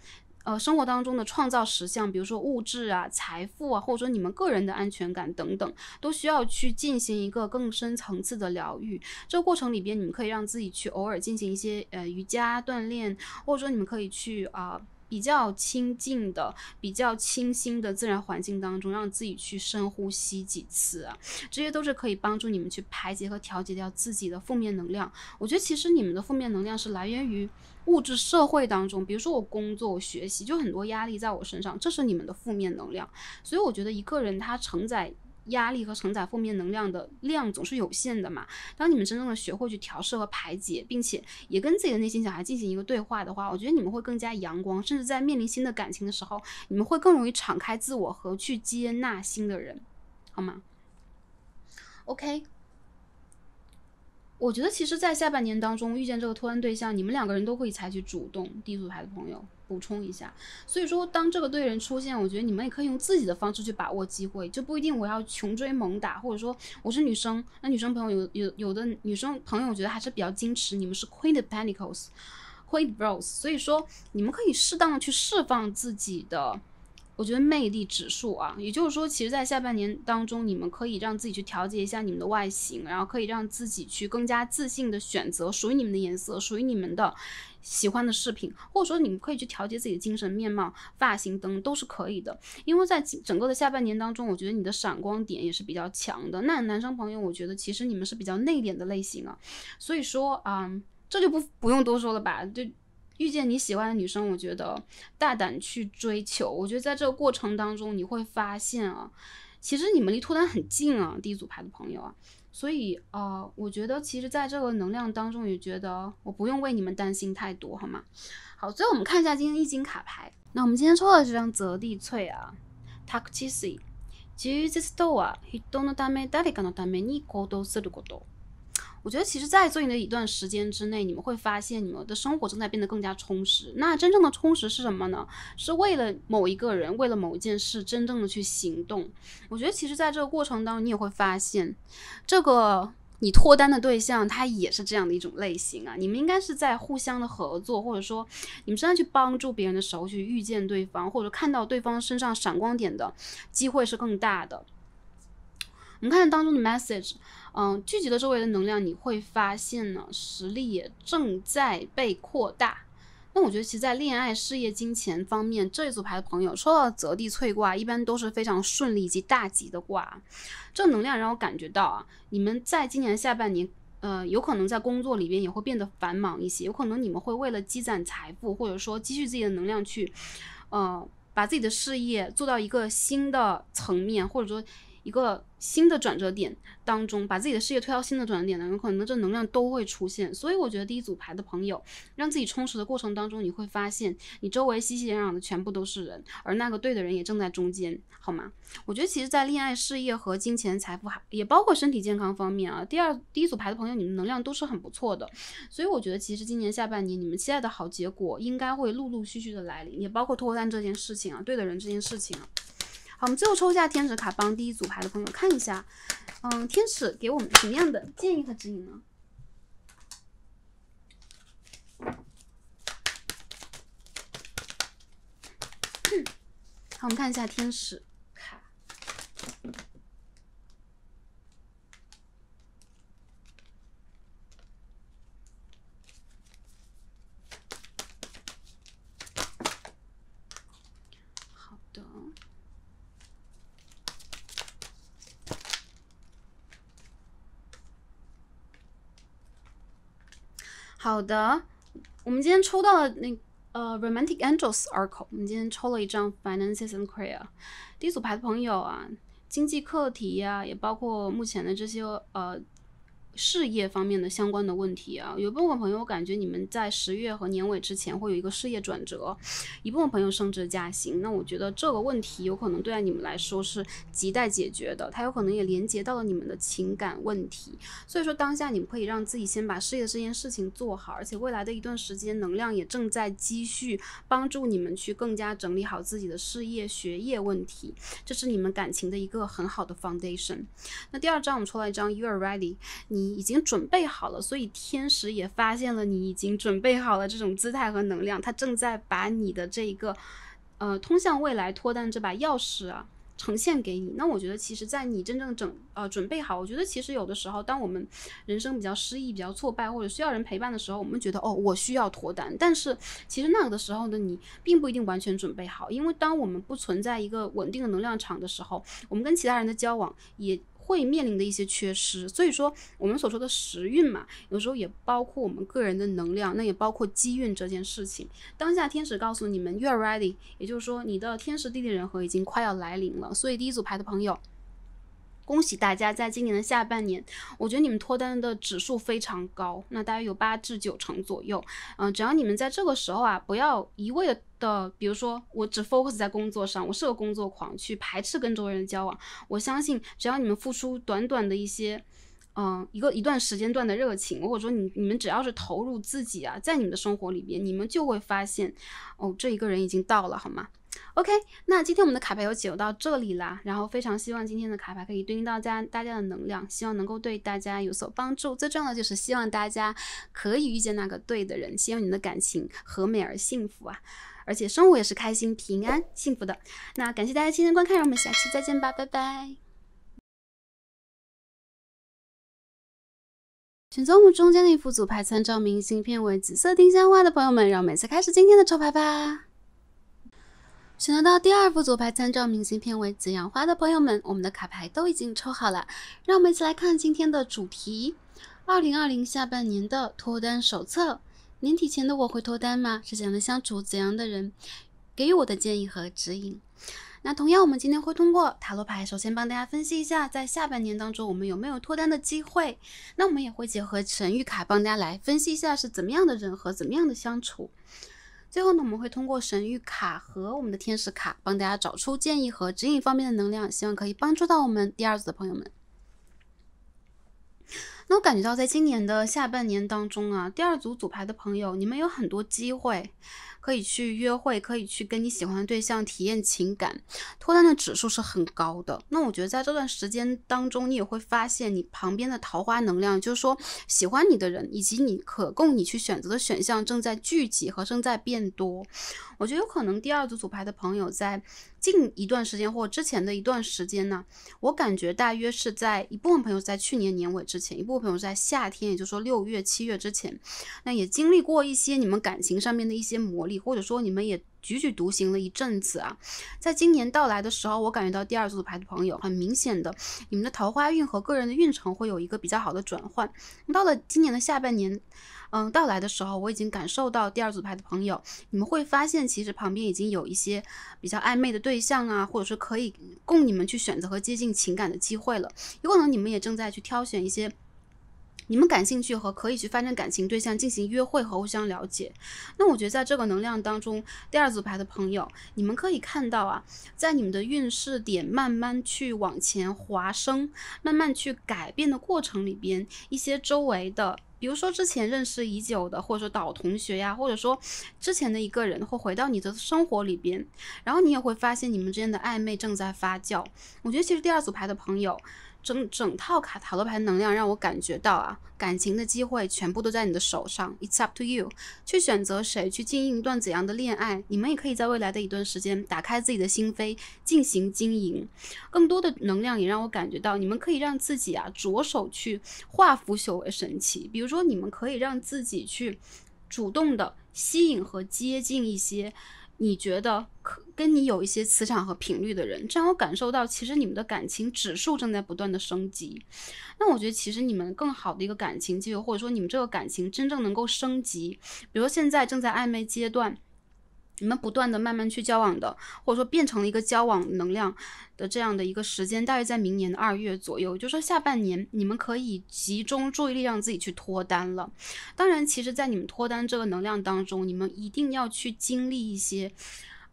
呃，生活当中的创造实像，比如说物质啊、财富啊，或者说你们个人的安全感等等，都需要去进行一个更深层次的疗愈。这个过程里边，你们可以让自己去偶尔进行一些呃瑜伽锻炼，或者说你们可以去啊比较清静的、比较清新的自然环境当中，让自己去深呼吸几次，这些都是可以帮助你们去排解和调节掉自己的负面能量。我觉得其实你们的负面能量是来源于。物质社会当中，比如说我工作、我学习，就很多压力在我身上，这是你们的负面能量。所以我觉得一个人他承载压力和承载负面能量的量总是有限的嘛。当你们真正的学会去调试和排解，并且也跟自己的内心小孩进行一个对话的话，我觉得你们会更加阳光，甚至在面临新的感情的时候，你们会更容易敞开自我和去接纳新的人，好吗？OK。我觉得其实，在下半年当中遇见这个脱单对象，你们两个人都可以采取主动。地组牌的朋友补充一下，所以说当这个对人出现，我觉得你们也可以用自己的方式去把握机会，就不一定我要穷追猛打，或者说我是女生，那女生朋友有有有的女生朋友觉得还是比较矜持，你们是 Queen Pentacles，Queen Bros，所以说你们可以适当的去释放自己的。我觉得魅力指数啊，也就是说，其实，在下半年当中，你们可以让自己去调节一下你们的外形，然后可以让自己去更加自信地选择属于你们的颜色、属于你们的喜欢的饰品，或者说你们可以去调节自己的精神面貌、发型等，都是可以的。因为在整个的下半年当中，我觉得你的闪光点也是比较强的。那男生朋友，我觉得其实你们是比较内敛的类型啊，所以说啊，这就不不用多说了吧，就。遇见你喜欢的女生，我觉得大胆去追求。我觉得在这个过程当中，你会发现啊，其实你们离脱单很近啊，第一组牌的朋友啊。所以啊，我觉得其实在这个能量当中，也觉得我不用为你们担心太多，好吗？好，所以我们看一下今天易经卡牌。那我们今天抽到这张泽地翠啊，t a タク e シ。a 局で d と、あ、人のため、誰かのために行動すること。我觉得其实，在最近的一段时间之内，你们会发现，你们的生活正在变得更加充实。那真正的充实是什么呢？是为了某一个人，为了某件事，真正的去行动。我觉得，其实，在这个过程当中，你也会发现，这个你脱单的对象，他也是这样的一种类型啊。你们应该是在互相的合作，或者说，你们真的去帮助别人的时候，去遇见对方，或者看到对方身上闪光点的机会是更大的。我们看当中的 message。嗯，聚集了周围的能量，你会发现呢，实力也正在被扩大。那我觉得，其实在恋爱、事业、金钱方面，这一组牌的朋友抽到择地萃卦，一般都是非常顺利以及大吉的卦。这能量让我感觉到啊，你们在今年下半年，呃，有可能在工作里边也会变得繁忙一些，有可能你们会为了积攒财富，或者说积蓄自己的能量，去，呃，把自己的事业做到一个新的层面，或者说。一个新的转折点当中，把自己的事业推到新的转折点呢，有可能这能量都会出现。所以我觉得第一组牌的朋友，让自己充实的过程当中，你会发现你周围熙熙攘攘的全部都是人，而那个对的人也正在中间，好吗？我觉得其实，在恋爱、事业和金钱、财富，还也包括身体健康方面啊，第二第一组牌的朋友，你们能量都是很不错的。所以我觉得其实今年下半年你们期待的好结果应该会陆陆续续的来临，也包括脱单这件事情啊，对的人这件事情啊。好，我们最后抽一下天使卡帮第一组牌的朋友看一下，嗯，天使给我们什么样的建议和指引呢？好，我们看一下天使。好的，我们今天抽到了那呃，Romantic Angels 二口。我们今天抽了一张 Finances and Career，第一组牌的朋友啊，经济课题呀，也包括目前的这些呃。事业方面的相关的问题啊，有部分朋友，感觉你们在十月和年尾之前会有一个事业转折，一部分朋友升职加薪。那我觉得这个问题有可能对你们来说是亟待解决的，它有可能也连接到了你们的情感问题。所以说，当下你们可以让自己先把事业这件事情做好，而且未来的一段时间能量也正在积蓄，帮助你们去更加整理好自己的事业、学业问题，这是你们感情的一个很好的 foundation。那第二张我们抽到一张，You are ready，你。你已经准备好了，所以天使也发现了你已经准备好了这种姿态和能量，他正在把你的这一个呃通向未来脱单这把钥匙啊呈现给你。那我觉得，其实，在你真正整呃准备好，我觉得其实有的时候，当我们人生比较失意、比较挫败，或者需要人陪伴的时候，我们觉得哦，我需要脱单，但是其实那个的时候呢，你并不一定完全准备好，因为当我们不存在一个稳定的能量场的时候，我们跟其他人的交往也。会面临的一些缺失，所以说我们所说的时运嘛，有时候也包括我们个人的能量，那也包括机运这件事情。当下天使告诉你们，you are ready，也就是说你的天时地利人和已经快要来临了。所以第一组牌的朋友。恭喜大家，在今年的下半年，我觉得你们脱单的指数非常高，那大约有八至九成左右。嗯，只要你们在这个时候啊，不要一味的，比如说我只 focus 在工作上，我是个工作狂，去排斥跟周围人的交往。我相信，只要你们付出短短的一些，嗯，一个一段时间段的热情，或者说你你们只要是投入自己啊，在你们的生活里边，你们就会发现，哦，这一个人已经到了，好吗？OK，那今天我们的卡牌就到这里啦。然后非常希望今天的卡牌可以对应到家大家的能量，希望能够对大家有所帮助。最重要的就是希望大家可以遇见那个对的人，希望你们的感情和美而幸福啊，而且生活也是开心、平安、幸福的。那感谢大家今天观看，让我们下期再见吧，拜拜！选择我们中间的一副组牌，参照明信片为紫色丁香花的朋友们，让我们开始开始今天的抽牌吧。选择到第二副组牌参照明信片为紫阳花的朋友们，我们的卡牌都已经抽好了，让我们一起来看今天的主题：二零二零下半年的脱单手册。年底前的我会脱单吗？是怎样的相处怎样的人给予我的建议和指引。那同样，我们今天会通过塔罗牌，首先帮大家分析一下，在下半年当中我们有没有脱单的机会。那我们也会结合神谕卡，帮大家来分析一下是怎么样的人和怎么样的相处。最后呢，我们会通过神谕卡和我们的天使卡，帮大家找出建议和指引方面的能量，希望可以帮助到我们第二组的朋友们。那我感觉到，在今年的下半年当中啊，第二组组牌的朋友，你们有很多机会。可以去约会，可以去跟你喜欢的对象体验情感，脱单的指数是很高的。那我觉得在这段时间当中，你也会发现你旁边的桃花能量，就是说喜欢你的人，以及你可供你去选择的选项正在聚集和正在变多。我觉得有可能第二组组牌的朋友在近一段时间或之前的一段时间呢，我感觉大约是在一部分朋友在去年年尾之前，一部分朋友在夏天，也就是说六月、七月之前，那也经历过一些你们感情上面的一些磨砺。或者说你们也踽踽独行了一阵子啊，在今年到来的时候，我感觉到第二组牌的朋友很明显的，你们的桃花运和个人的运程会有一个比较好的转换。到了今年的下半年，嗯，到来的时候，我已经感受到第二组牌的朋友，你们会发现其实旁边已经有一些比较暧昧的对象啊，或者说可以供你们去选择和接近情感的机会了。有可能你们也正在去挑选一些。你们感兴趣和可以去发展感情对象进行约会和互相了解，那我觉得在这个能量当中，第二组牌的朋友，你们可以看到啊，在你们的运势点慢慢去往前滑升，慢慢去改变的过程里边，一些周围的，比如说之前认识已久的，或者说老同学呀，或者说之前的一个人会回到你的生活里边，然后你也会发现你们之间的暧昧正在发酵。我觉得其实第二组牌的朋友。整整套卡塔罗牌能量让我感觉到啊，感情的机会全部都在你的手上，it's up to you，去选择谁，去经营一段怎样的恋爱。你们也可以在未来的一段时间打开自己的心扉，进行经营。更多的能量也让我感觉到，你们可以让自己啊着手去化腐朽为神奇。比如说，你们可以让自己去主动的吸引和接近一些。你觉得可跟你有一些磁场和频率的人，这让我感受到，其实你们的感情指数正在不断的升级。那我觉得，其实你们更好的一个感情机会，或者说你们这个感情真正能够升级，比如说现在正在暧昧阶段。你们不断的慢慢去交往的，或者说变成了一个交往能量的这样的一个时间，大约在明年的二月左右，就说下半年你们可以集中注意力让自己去脱单了。当然，其实，在你们脱单这个能量当中，你们一定要去经历一些。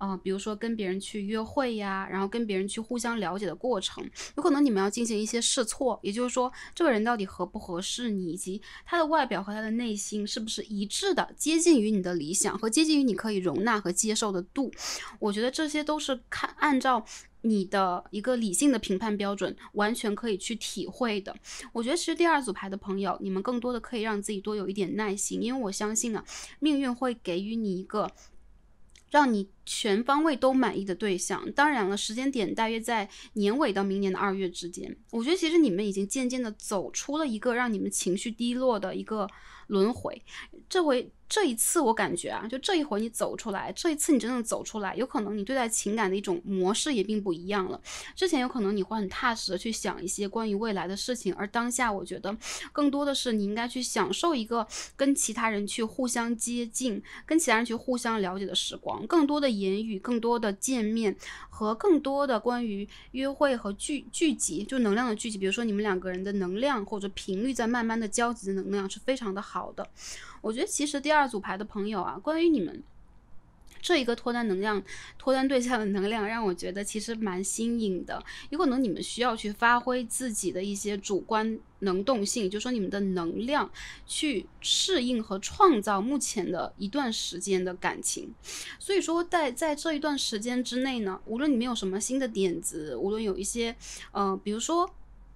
啊，比如说跟别人去约会呀，然后跟别人去互相了解的过程，有可能你们要进行一些试错，也就是说，这个人到底合不合适你，以及他的外表和他的内心是不是一致的，接近于你的理想和接近于你可以容纳和接受的度，我觉得这些都是看按照你的一个理性的评判标准，完全可以去体会的。我觉得其实第二组牌的朋友，你们更多的可以让自己多有一点耐心，因为我相信啊，命运会给予你一个。让你全方位都满意的对象，当然了，时间点大约在年尾到明年的二月之间。我觉得其实你们已经渐渐的走出了一个让你们情绪低落的一个。轮回，这回这一次我感觉啊，就这一回你走出来，这一次你真正走出来，有可能你对待情感的一种模式也并不一样了。之前有可能你会很踏实的去想一些关于未来的事情，而当下我觉得更多的是你应该去享受一个跟其他人去互相接近、跟其他人去互相了解的时光，更多的言语、更多的见面和更多的关于约会和聚聚集，就能量的聚集。比如说你们两个人的能量或者频率在慢慢的交集的能量是非常的好。好的，我觉得其实第二组牌的朋友啊，关于你们这一个脱单能量、脱单对象的能量，让我觉得其实蛮新颖的。有可能你们需要去发挥自己的一些主观能动性，就说你们的能量去适应和创造目前的一段时间的感情。所以说，在在这一段时间之内呢，无论你们有什么新的点子，无论有一些，嗯，比如说。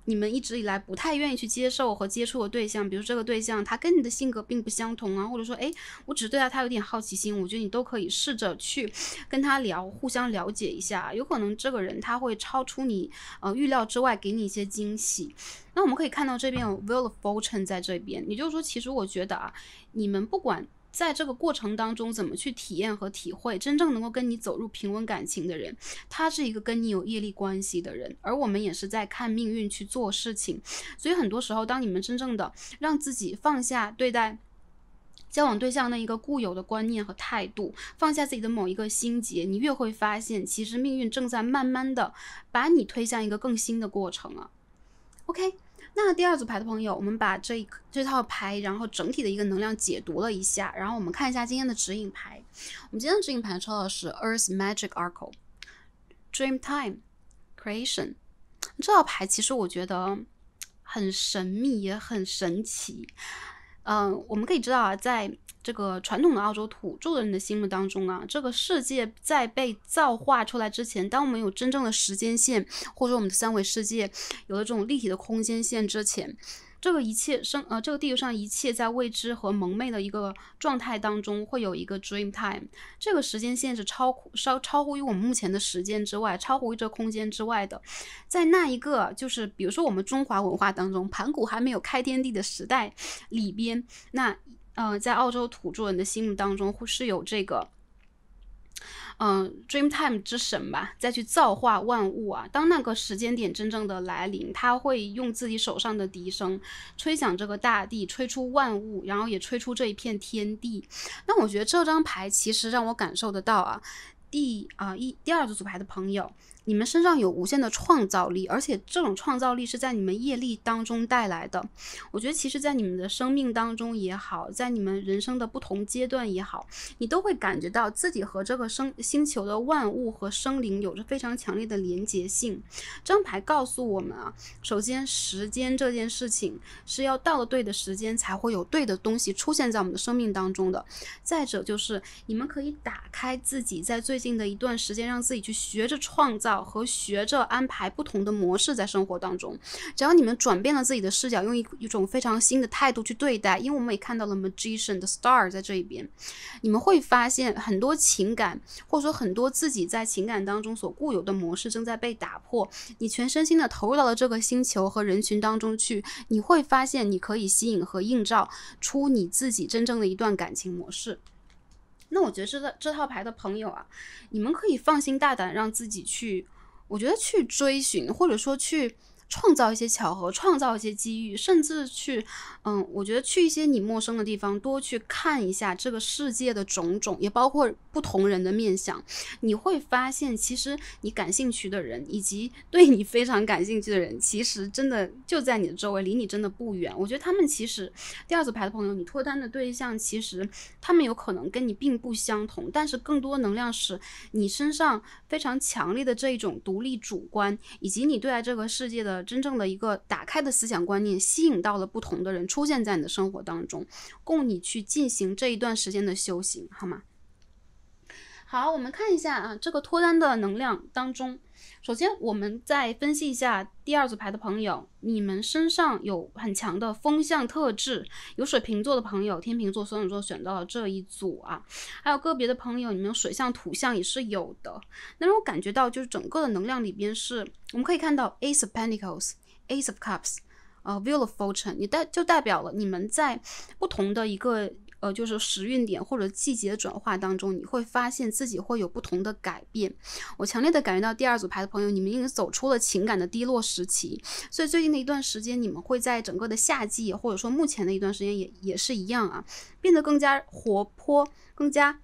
你们一直以来不太愿意去接受和接触的对象，比如这个对象，他跟你的性格并不相同啊，或者说，哎，我只是对他他有点好奇心，我觉得你都可以试着去跟他聊，互相了解一下，有可能这个人他会超出你呃预料之外，给你一些惊喜。那我们可以看到这边有 will fortune 在这边，也就是说，其实我觉得啊，你们不管。在这个过程当中，怎么去体验和体会，真正能够跟你走入平稳感情的人，他是一个跟你有业力关系的人，而我们也是在看命运去做事情。所以很多时候，当你们真正的让自己放下对待交往对象的一个固有的观念和态度，放下自己的某一个心结，你越会发现，其实命运正在慢慢的把你推向一个更新的过程啊。OK。那第二组牌的朋友，我们把这一这套牌，然后整体的一个能量解读了一下，然后我们看一下今天的指引牌。我们今天的指引牌抽到的是 Earth Magic Arc，Dream Time Creation。这套牌其实我觉得很神秘也很神奇。嗯，我们可以知道啊，在这个传统的澳洲土著的人的心目当中啊，这个世界在被造化出来之前，当我们有真正的时间线，或者说我们的三维世界有了这种立体的空间线之前。这个一切生呃，这个地球上一切在未知和蒙昧的一个状态当中，会有一个 dream time，这个时间线是超超超乎于我们目前的时间之外，超乎于这空间之外的。在那一个，就是比如说我们中华文化当中，盘古还没有开天地的时代里边，那呃，在澳洲土著人的心目当中会是有这个。嗯，Dreamtime 之神吧，再去造化万物啊。当那个时间点真正的来临，他会用自己手上的笛声吹响这个大地，吹出万物，然后也吹出这一片天地。那我觉得这张牌其实让我感受得到啊，第啊一第二组组牌的朋友。你们身上有无限的创造力，而且这种创造力是在你们业力当中带来的。我觉得，其实，在你们的生命当中也好，在你们人生的不同阶段也好，你都会感觉到自己和这个生星球的万物和生灵有着非常强烈的连结性。这张牌告诉我们啊，首先，时间这件事情是要到了对的时间，才会有对的东西出现在我们的生命当中的。再者，就是你们可以打开自己，在最近的一段时间，让自己去学着创造。和学着安排不同的模式在生活当中，只要你们转变了自己的视角，用一一种非常新的态度去对待，因为我们也看到了 magician 的 star 在这一边，你们会发现很多情感，或者说很多自己在情感当中所固有的模式正在被打破。你全身心的投入到了这个星球和人群当中去，你会发现你可以吸引和映照出你自己真正的一段感情模式。那我觉得这个这套牌的朋友啊，你们可以放心大胆让自己去，我觉得去追寻，或者说去。创造一些巧合，创造一些机遇，甚至去，嗯，我觉得去一些你陌生的地方，多去看一下这个世界的种种，也包括不同人的面相，你会发现，其实你感兴趣的人，以及对你非常感兴趣的人，其实真的就在你的周围，离你真的不远。我觉得他们其实，第二组牌的朋友，你脱单的对象，其实他们有可能跟你并不相同，但是更多能量是你身上非常强烈的这一种独立主观，以及你对待这个世界的。真正的一个打开的思想观念，吸引到了不同的人出现在你的生活当中，供你去进行这一段时间的修行，好吗？好，我们看一下啊，这个脱单的能量当中。首先，我们再分析一下第二组牌的朋友，你们身上有很强的风向特质。有水瓶座的朋友、天秤座、双子座选到了这一组啊，还有个别的朋友，你们水象、土象也是有的。那我感觉到，就是整个的能量里边是，我们可以看到 Ace of Pentacles、Ace of Cups、呃，Wheel of Fortune，你代就代表了你们在不同的一个。呃，就是时运点或者季节转化当中，你会发现自己会有不同的改变。我强烈的感觉到，第二组牌的朋友，你们已经走出了情感的低落时期，所以最近的一段时间，你们会在整个的夏季，或者说目前的一段时间，也也是一样啊，变得更加活泼，更加。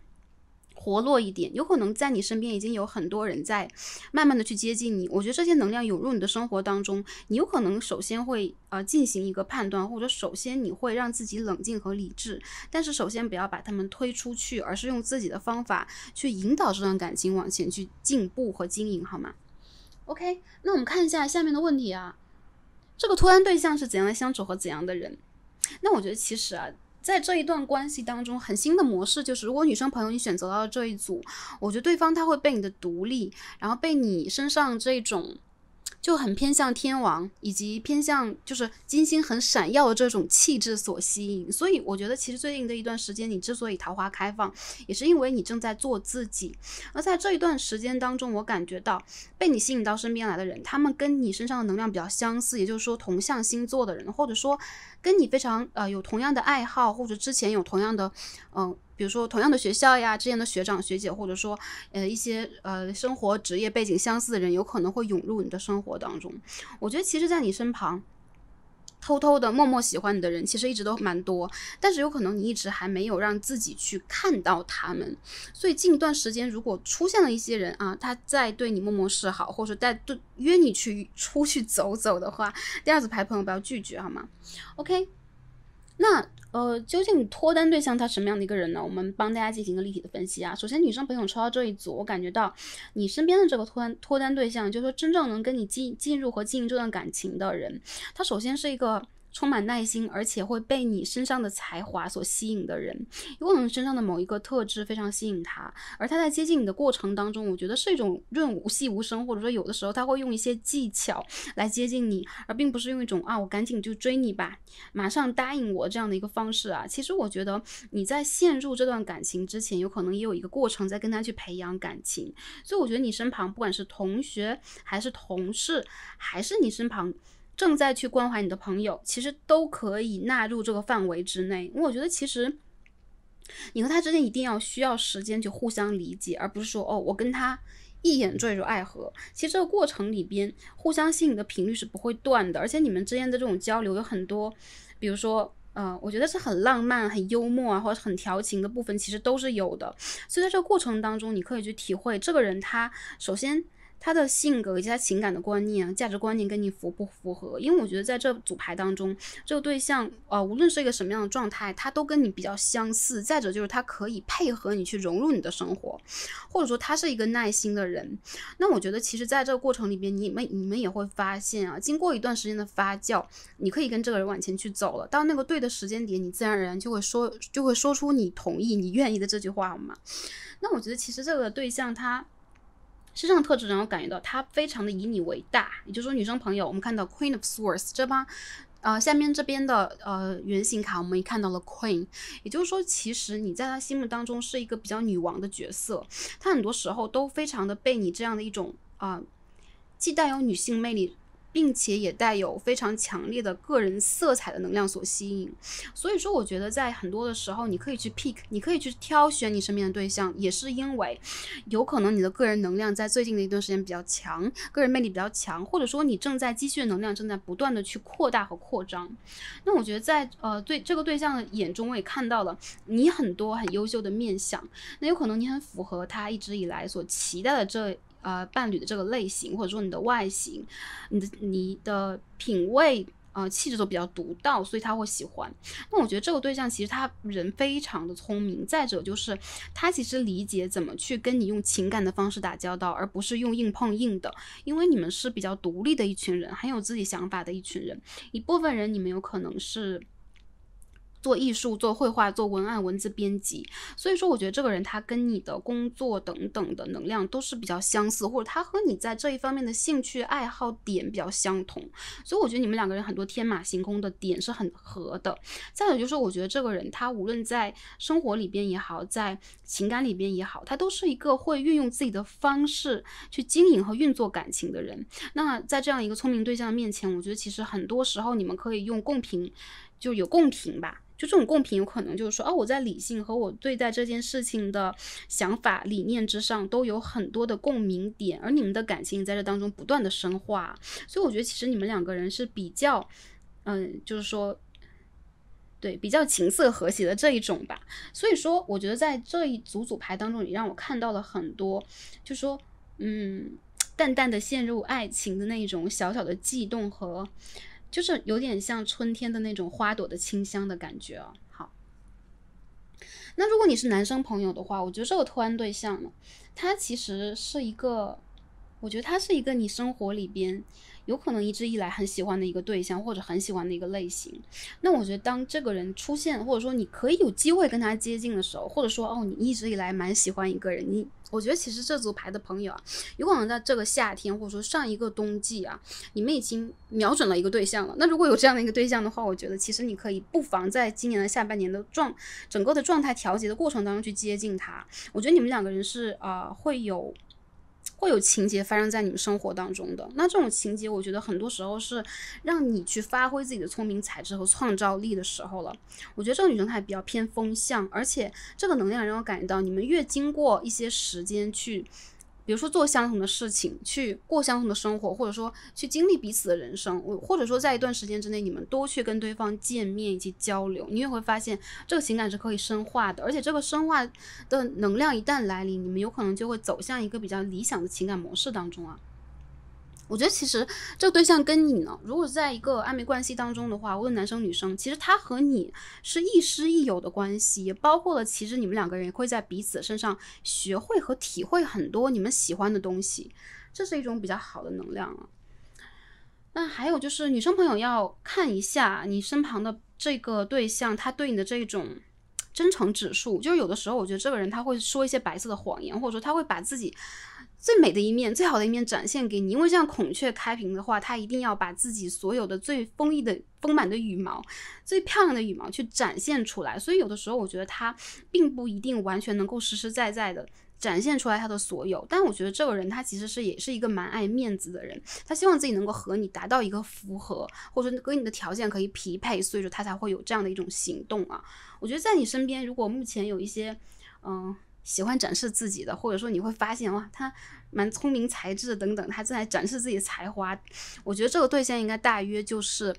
活络一点，有可能在你身边已经有很多人在慢慢的去接近你。我觉得这些能量涌入你的生活当中，你有可能首先会呃进行一个判断，或者首先你会让自己冷静和理智。但是首先不要把他们推出去，而是用自己的方法去引导这段感情往前去进步和经营，好吗？OK，那我们看一下下面的问题啊，这个突然对象是怎样的相处和怎样的人？那我觉得其实啊。在这一段关系当中，很新的模式就是，如果女生朋友你选择到这一组，我觉得对方他会被你的独立，然后被你身上这种。就很偏向天王，以及偏向就是金星很闪耀的这种气质所吸引，所以我觉得其实最近的一段时间，你之所以桃花开放，也是因为你正在做自己。而在这一段时间当中，我感觉到被你吸引到身边来的人，他们跟你身上的能量比较相似，也就是说同向星座的人，或者说跟你非常呃有同样的爱好，或者之前有同样的嗯。比如说，同样的学校呀，之前的学长学姐，或者说，呃，一些呃，生活职业背景相似的人，有可能会涌入你的生活当中。我觉得，其实，在你身旁偷偷的默默喜欢你的人，其实一直都蛮多，但是有可能你一直还没有让自己去看到他们。所以，近一段时间，如果出现了一些人啊，他在对你默默示好，或者说带约你去出去走走的话，第二次牌朋友不要拒绝好吗？OK，那。呃，究竟脱单对象他什么样的一个人呢？我们帮大家进行一个立体的分析啊。首先，女生友抽到这一组，我感觉到你身边的这个脱单脱单对象，就是说真正能跟你进进入和经营这段感情的人，他首先是一个。充满耐心，而且会被你身上的才华所吸引的人，有可能身上的某一个特质非常吸引他，而他在接近你的过程当中，我觉得是一种润物细无声，或者说有的时候他会用一些技巧来接近你，而并不是用一种啊我赶紧就追你吧，马上答应我这样的一个方式啊。其实我觉得你在陷入这段感情之前，有可能也有一个过程在跟他去培养感情，所以我觉得你身旁不管是同学还是同事，还是你身旁。正在去关怀你的朋友，其实都可以纳入这个范围之内。因为我觉得，其实你和他之间一定要需要时间去互相理解，而不是说哦，我跟他一眼坠入爱河。其实这个过程里边，互相吸引的频率是不会断的。而且你们之间的这种交流有很多，比如说，呃，我觉得是很浪漫、很幽默啊，或者很调情的部分，其实都是有的。所以在这个过程当中，你可以去体会这个人，他首先。他的性格以及他情感的观念、价值观念跟你符不符合？因为我觉得在这组牌当中，这个对象，呃，无论是一个什么样的状态，他都跟你比较相似。再者就是他可以配合你去融入你的生活，或者说他是一个耐心的人。那我觉得，其实在这个过程里边，你们你们也会发现啊，经过一段时间的发酵，你可以跟这个人往前去走了。到那个对的时间点，你自然而然就会说，就会说出你同意、你愿意的这句话好嘛？那我觉得，其实这个对象他。身上的特质，让我感觉到他非常的以你为大，也就是说，女生朋友，我们看到 Queen of Swords 这帮，呃，下面这边的呃圆形卡，我们也看到了 Queen，也就是说，其实你在他心目当中是一个比较女王的角色，他很多时候都非常的被你这样的一种啊，既带有女性魅力。并且也带有非常强烈的个人色彩的能量所吸引，所以说我觉得在很多的时候，你可以去 pick，你可以去挑选你身边的对象，也是因为，有可能你的个人能量在最近的一段时间比较强，个人魅力比较强，或者说你正在积蓄的能量正在不断的去扩大和扩张。那我觉得在呃对这个对象的眼中，我也看到了你很多很优秀的面相，那有可能你很符合他一直以来所期待的这。呃，伴侣的这个类型，或者说你的外形、你的、你的品味、呃，气质都比较独到，所以他会喜欢。那我觉得这个对象其实他人非常的聪明。再者就是他其实理解怎么去跟你用情感的方式打交道，而不是用硬碰硬的，因为你们是比较独立的一群人，很有自己想法的一群人。一部分人你们有可能是。做艺术、做绘画、做文案、文字编辑，所以说我觉得这个人他跟你的工作等等的能量都是比较相似，或者他和你在这一方面的兴趣爱好点比较相同，所以我觉得你们两个人很多天马行空的点是很合的。再有就是，我觉得这个人他无论在生活里边也好，在情感里边也好，他都是一个会运用自己的方式去经营和运作感情的人。那在这样一个聪明对象面前，我觉得其实很多时候你们可以用共频，就有共频吧。就这种共频，有可能就是说，哦，我在理性和我对待这件事情的想法理念之上都有很多的共鸣点，而你们的感情在这当中不断的深化，所以我觉得其实你们两个人是比较，嗯，就是说，对，比较情色和谐的这一种吧。所以说，我觉得在这一组组牌当中，也让我看到了很多，就说，嗯，淡淡的陷入爱情的那一种小小的悸动和。就是有点像春天的那种花朵的清香的感觉哦。好，那如果你是男生朋友的话，我觉得这个脱安对象呢，他其实是一个，我觉得他是一个你生活里边。有可能一直以来很喜欢的一个对象，或者很喜欢的一个类型。那我觉得，当这个人出现，或者说你可以有机会跟他接近的时候，或者说哦，你一直以来蛮喜欢一个人，你我觉得其实这组牌的朋友啊，有可能在这个夏天，或者说上一个冬季啊，你们已经瞄准了一个对象了。那如果有这样的一个对象的话，我觉得其实你可以不妨在今年的下半年的状整个的状态调节的过程当中去接近他。我觉得你们两个人是啊会有。会有情节发生在你们生活当中的，那这种情节，我觉得很多时候是让你去发挥自己的聪明才智和创造力的时候了。我觉得这个女生她比较偏风向，而且这个能量让我感觉到，你们越经过一些时间去。比如说做相同的事情，去过相同的生活，或者说去经历彼此的人生，或者说在一段时间之内，你们多去跟对方见面以及交流，你也会发现这个情感是可以深化的，而且这个深化的能量一旦来临，你们有可能就会走向一个比较理想的情感模式当中啊。我觉得其实这个对象跟你呢，如果在一个暧昧关系当中的话，无论男生女生，其实他和你是亦师亦友的关系，也包括了其实你们两个人也会在彼此身上学会和体会很多你们喜欢的东西，这是一种比较好的能量啊。那还有就是女生朋友要看一下你身旁的这个对象，他对你的这种真诚指数，就是有的时候我觉得这个人他会说一些白色的谎言，或者说他会把自己。最美的一面，最好的一面展现给你，因为像孔雀开屏的话，它一定要把自己所有的最丰溢的、丰满的羽毛、最漂亮的羽毛去展现出来。所以有的时候我觉得它并不一定完全能够实实在在的展现出来它的所有。但我觉得这个人他其实是也是一个蛮爱面子的人，他希望自己能够和你达到一个符合，或者说跟你的条件可以匹配，所以说他才会有这样的一种行动啊。我觉得在你身边，如果目前有一些，嗯。喜欢展示自己的，或者说你会发现，哇，他蛮聪明、才智等等，他正在展示自己的才华。我觉得这个对象应该大约就是，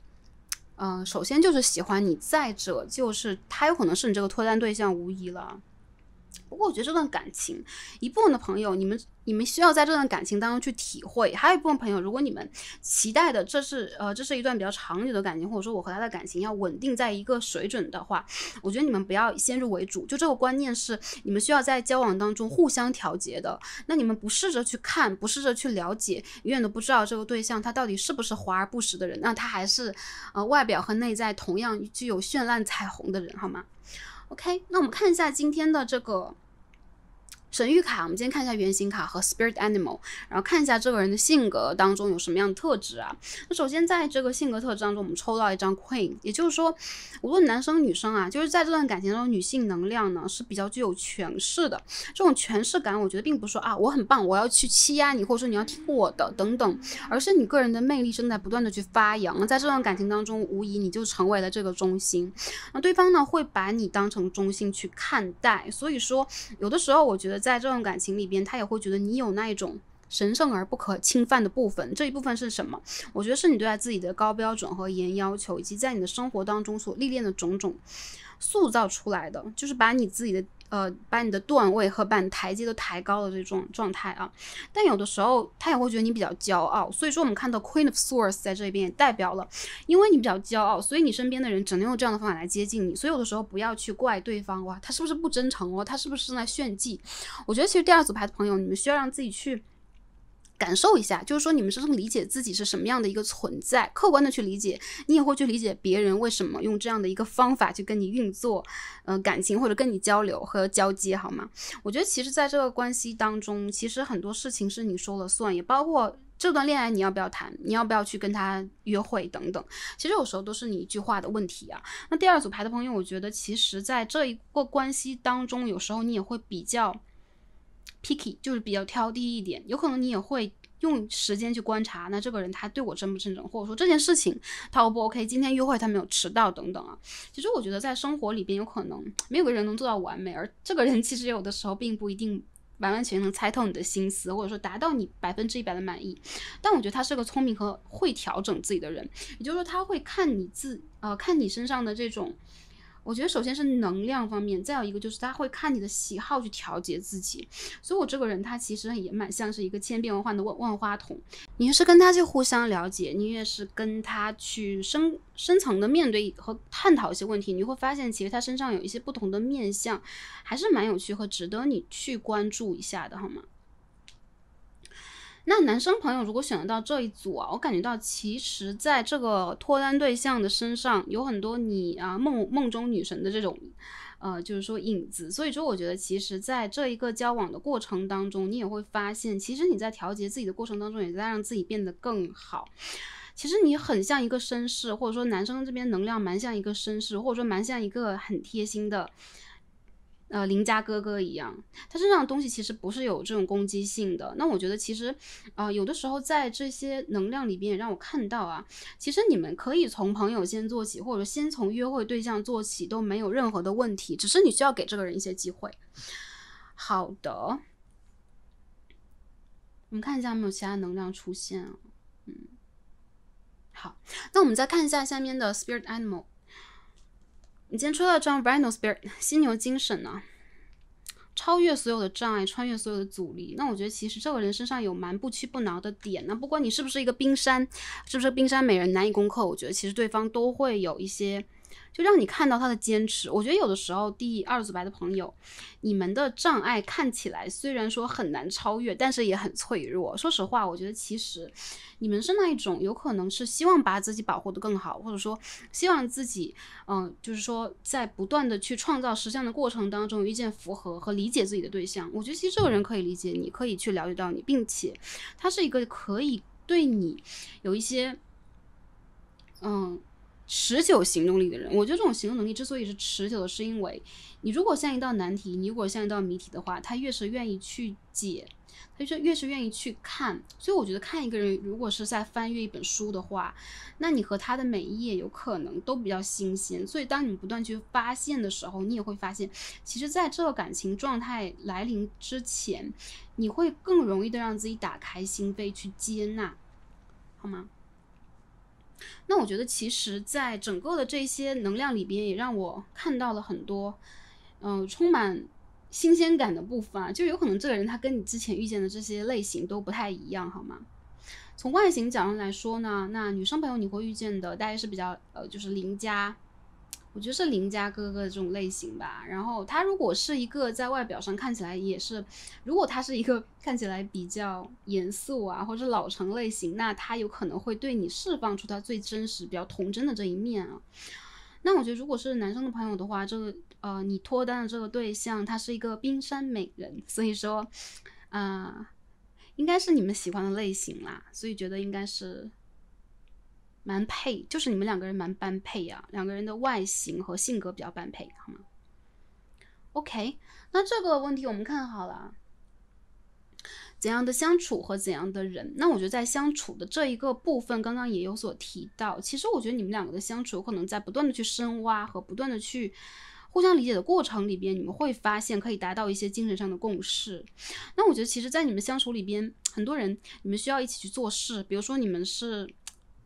嗯，首先就是喜欢你，再者就是他有可能是你这个脱单对象无疑了。不过，我觉得这段感情，一部分的朋友，你们你们需要在这段感情当中去体会；还有一部分朋友，如果你们期待的这是呃，这是一段比较长久的感情，或者说我和他的感情要稳定在一个水准的话，我觉得你们不要先入为主，就这个观念是你们需要在交往当中互相调节的。那你们不试着去看，不试着去了解，永远都不知道这个对象他到底是不是华而不实的人，那他还是呃外表和内在同样具有绚烂彩虹的人，好吗？OK，那我们看一下今天的这个。神谕卡，我们先看一下原型卡和 Spirit Animal，然后看一下这个人的性格当中有什么样的特质啊。那首先在这个性格特质当中，我们抽到一张 Queen，也就是说，无论男生女生啊，就是在这段感情中，女性能量呢是比较具有权势的。这种权势感，我觉得并不是说啊我很棒，我要去欺压你，或者说你要听我的等等，而是你个人的魅力正在不断的去发扬。在这段感情当中，无疑你就成为了这个中心，那对方呢会把你当成中心去看待。所以说，有的时候我觉得。在这段感情里边，他也会觉得你有那一种神圣而不可侵犯的部分。这一部分是什么？我觉得是你对待自己的高标准和严要求，以及在你的生活当中所历练的种种，塑造出来的，就是把你自己的。呃，把你的段位和把你台阶都抬高的这种状态啊，但有的时候他也会觉得你比较骄傲，所以说我们看到 Queen of Swords 在这一边也代表了，因为你比较骄傲，所以你身边的人只能用这样的方法来接近你，所以有的时候不要去怪对方，哇，他是不是不真诚哦，他是不是正在炫技？我觉得其实第二组牌的朋友，你们需要让自己去。感受一下，就是说你们是正理解自己是什么样的一个存在？客观的去理解，你也会去理解别人为什么用这样的一个方法去跟你运作，嗯，感情或者跟你交流和交接，好吗？我觉得其实在这个关系当中，其实很多事情是你说了算，也包括这段恋爱你要不要谈，你要不要去跟他约会等等，其实有时候都是你一句话的问题啊。那第二组牌的朋友，我觉得其实在这一个关系当中，有时候你也会比较。Picky 就是比较挑剔一点，有可能你也会用时间去观察，那这个人他对我真不真诚，或者说这件事情他 O 不 OK，今天约会他没有迟到等等啊。其实我觉得在生活里边，有可能没有个人能做到完美，而这个人其实有的时候并不一定完完全能猜透你的心思，或者说达到你百分之一百的满意。但我觉得他是个聪明和会调整自己的人，也就是说他会看你自呃看你身上的这种。我觉得，首先是能量方面，再有一个就是他会看你的喜好去调节自己，所以我这个人他其实也蛮像是一个千变万化的万万花筒。你越是跟他去互相了解，你越是跟他去深深层的面对和探讨一些问题，你会发现其实他身上有一些不同的面相，还是蛮有趣和值得你去关注一下的，好吗？那男生朋友如果选得到这一组啊，我感觉到其实在这个脱单对象的身上有很多你啊梦梦中女神的这种，呃，就是说影子。所以说，我觉得其实在这一个交往的过程当中，你也会发现，其实你在调节自己的过程当中，也在让自己变得更好。其实你很像一个绅士，或者说男生这边能量蛮像一个绅士，或者说蛮像一个很贴心的。呃，邻家哥哥一样，他身上东西其实不是有这种攻击性的。那我觉得其实，啊，有的时候在这些能量里边也让我看到啊，其实你们可以从朋友先做起，或者先从约会对象做起都没有任何的问题，只是你需要给这个人一些机会。好的，我们看一下有没有其他能量出现。嗯，好，那我们再看一下下面的 spirit animal。你今天抽到这张 Rhino Spirit 犀牛精神呢，超越所有的障碍，穿越所有的阻力。那我觉得其实这个人身上有蛮不屈不挠的点。那不管你是不是一个冰山，是不是冰山美人难以攻克，我觉得其实对方都会有一些。就让你看到他的坚持。我觉得有的时候，第二组白的朋友，你们的障碍看起来虽然说很难超越，但是也很脆弱。说实话，我觉得其实你们是那一种，有可能是希望把自己保护的更好，或者说希望自己，嗯，就是说在不断的去创造实现的过程当中，遇见符合和理解自己的对象。我觉得其实这个人可以理解你，可以去了解到你，并且他是一个可以对你有一些，嗯。持久行动力的人，我觉得这种行动能力之所以是持久的，是因为你如果像一道难题，你如果像一道谜题的话，他越是愿意去解，他就越是愿意去看。所以我觉得看一个人，如果是在翻阅一本书的话，那你和他的每一页有可能都比较新鲜。所以当你不断去发现的时候，你也会发现，其实在这个感情状态来临之前，你会更容易的让自己打开心扉去接纳，好吗？那我觉得，其实，在整个的这些能量里边，也让我看到了很多，嗯，充满新鲜感的部分。啊。就有可能这个人他跟你之前遇见的这些类型都不太一样，好吗？从外形角度来说呢，那女生朋友你会遇见的，大概是比较呃，就是邻家。我觉得是邻家哥哥这种类型吧。然后他如果是一个在外表上看起来也是，如果他是一个看起来比较严肃啊，或者是老成类型，那他有可能会对你释放出他最真实、比较童真的这一面啊。那我觉得如果是男生的朋友的话，这个呃，你脱单的这个对象他是一个冰山美人，所以说，啊，应该是你们喜欢的类型啦。所以觉得应该是。蛮配，就是你们两个人蛮般配呀，两个人的外形和性格比较般配，好吗？OK，那这个问题我们看好了，怎样的相处和怎样的人？那我觉得在相处的这一个部分，刚刚也有所提到。其实我觉得你们两个的相处，有可能在不断的去深挖和不断的去互相理解的过程里边，你们会发现可以达到一些精神上的共识。那我觉得，其实，在你们相处里边，很多人你们需要一起去做事，比如说你们是。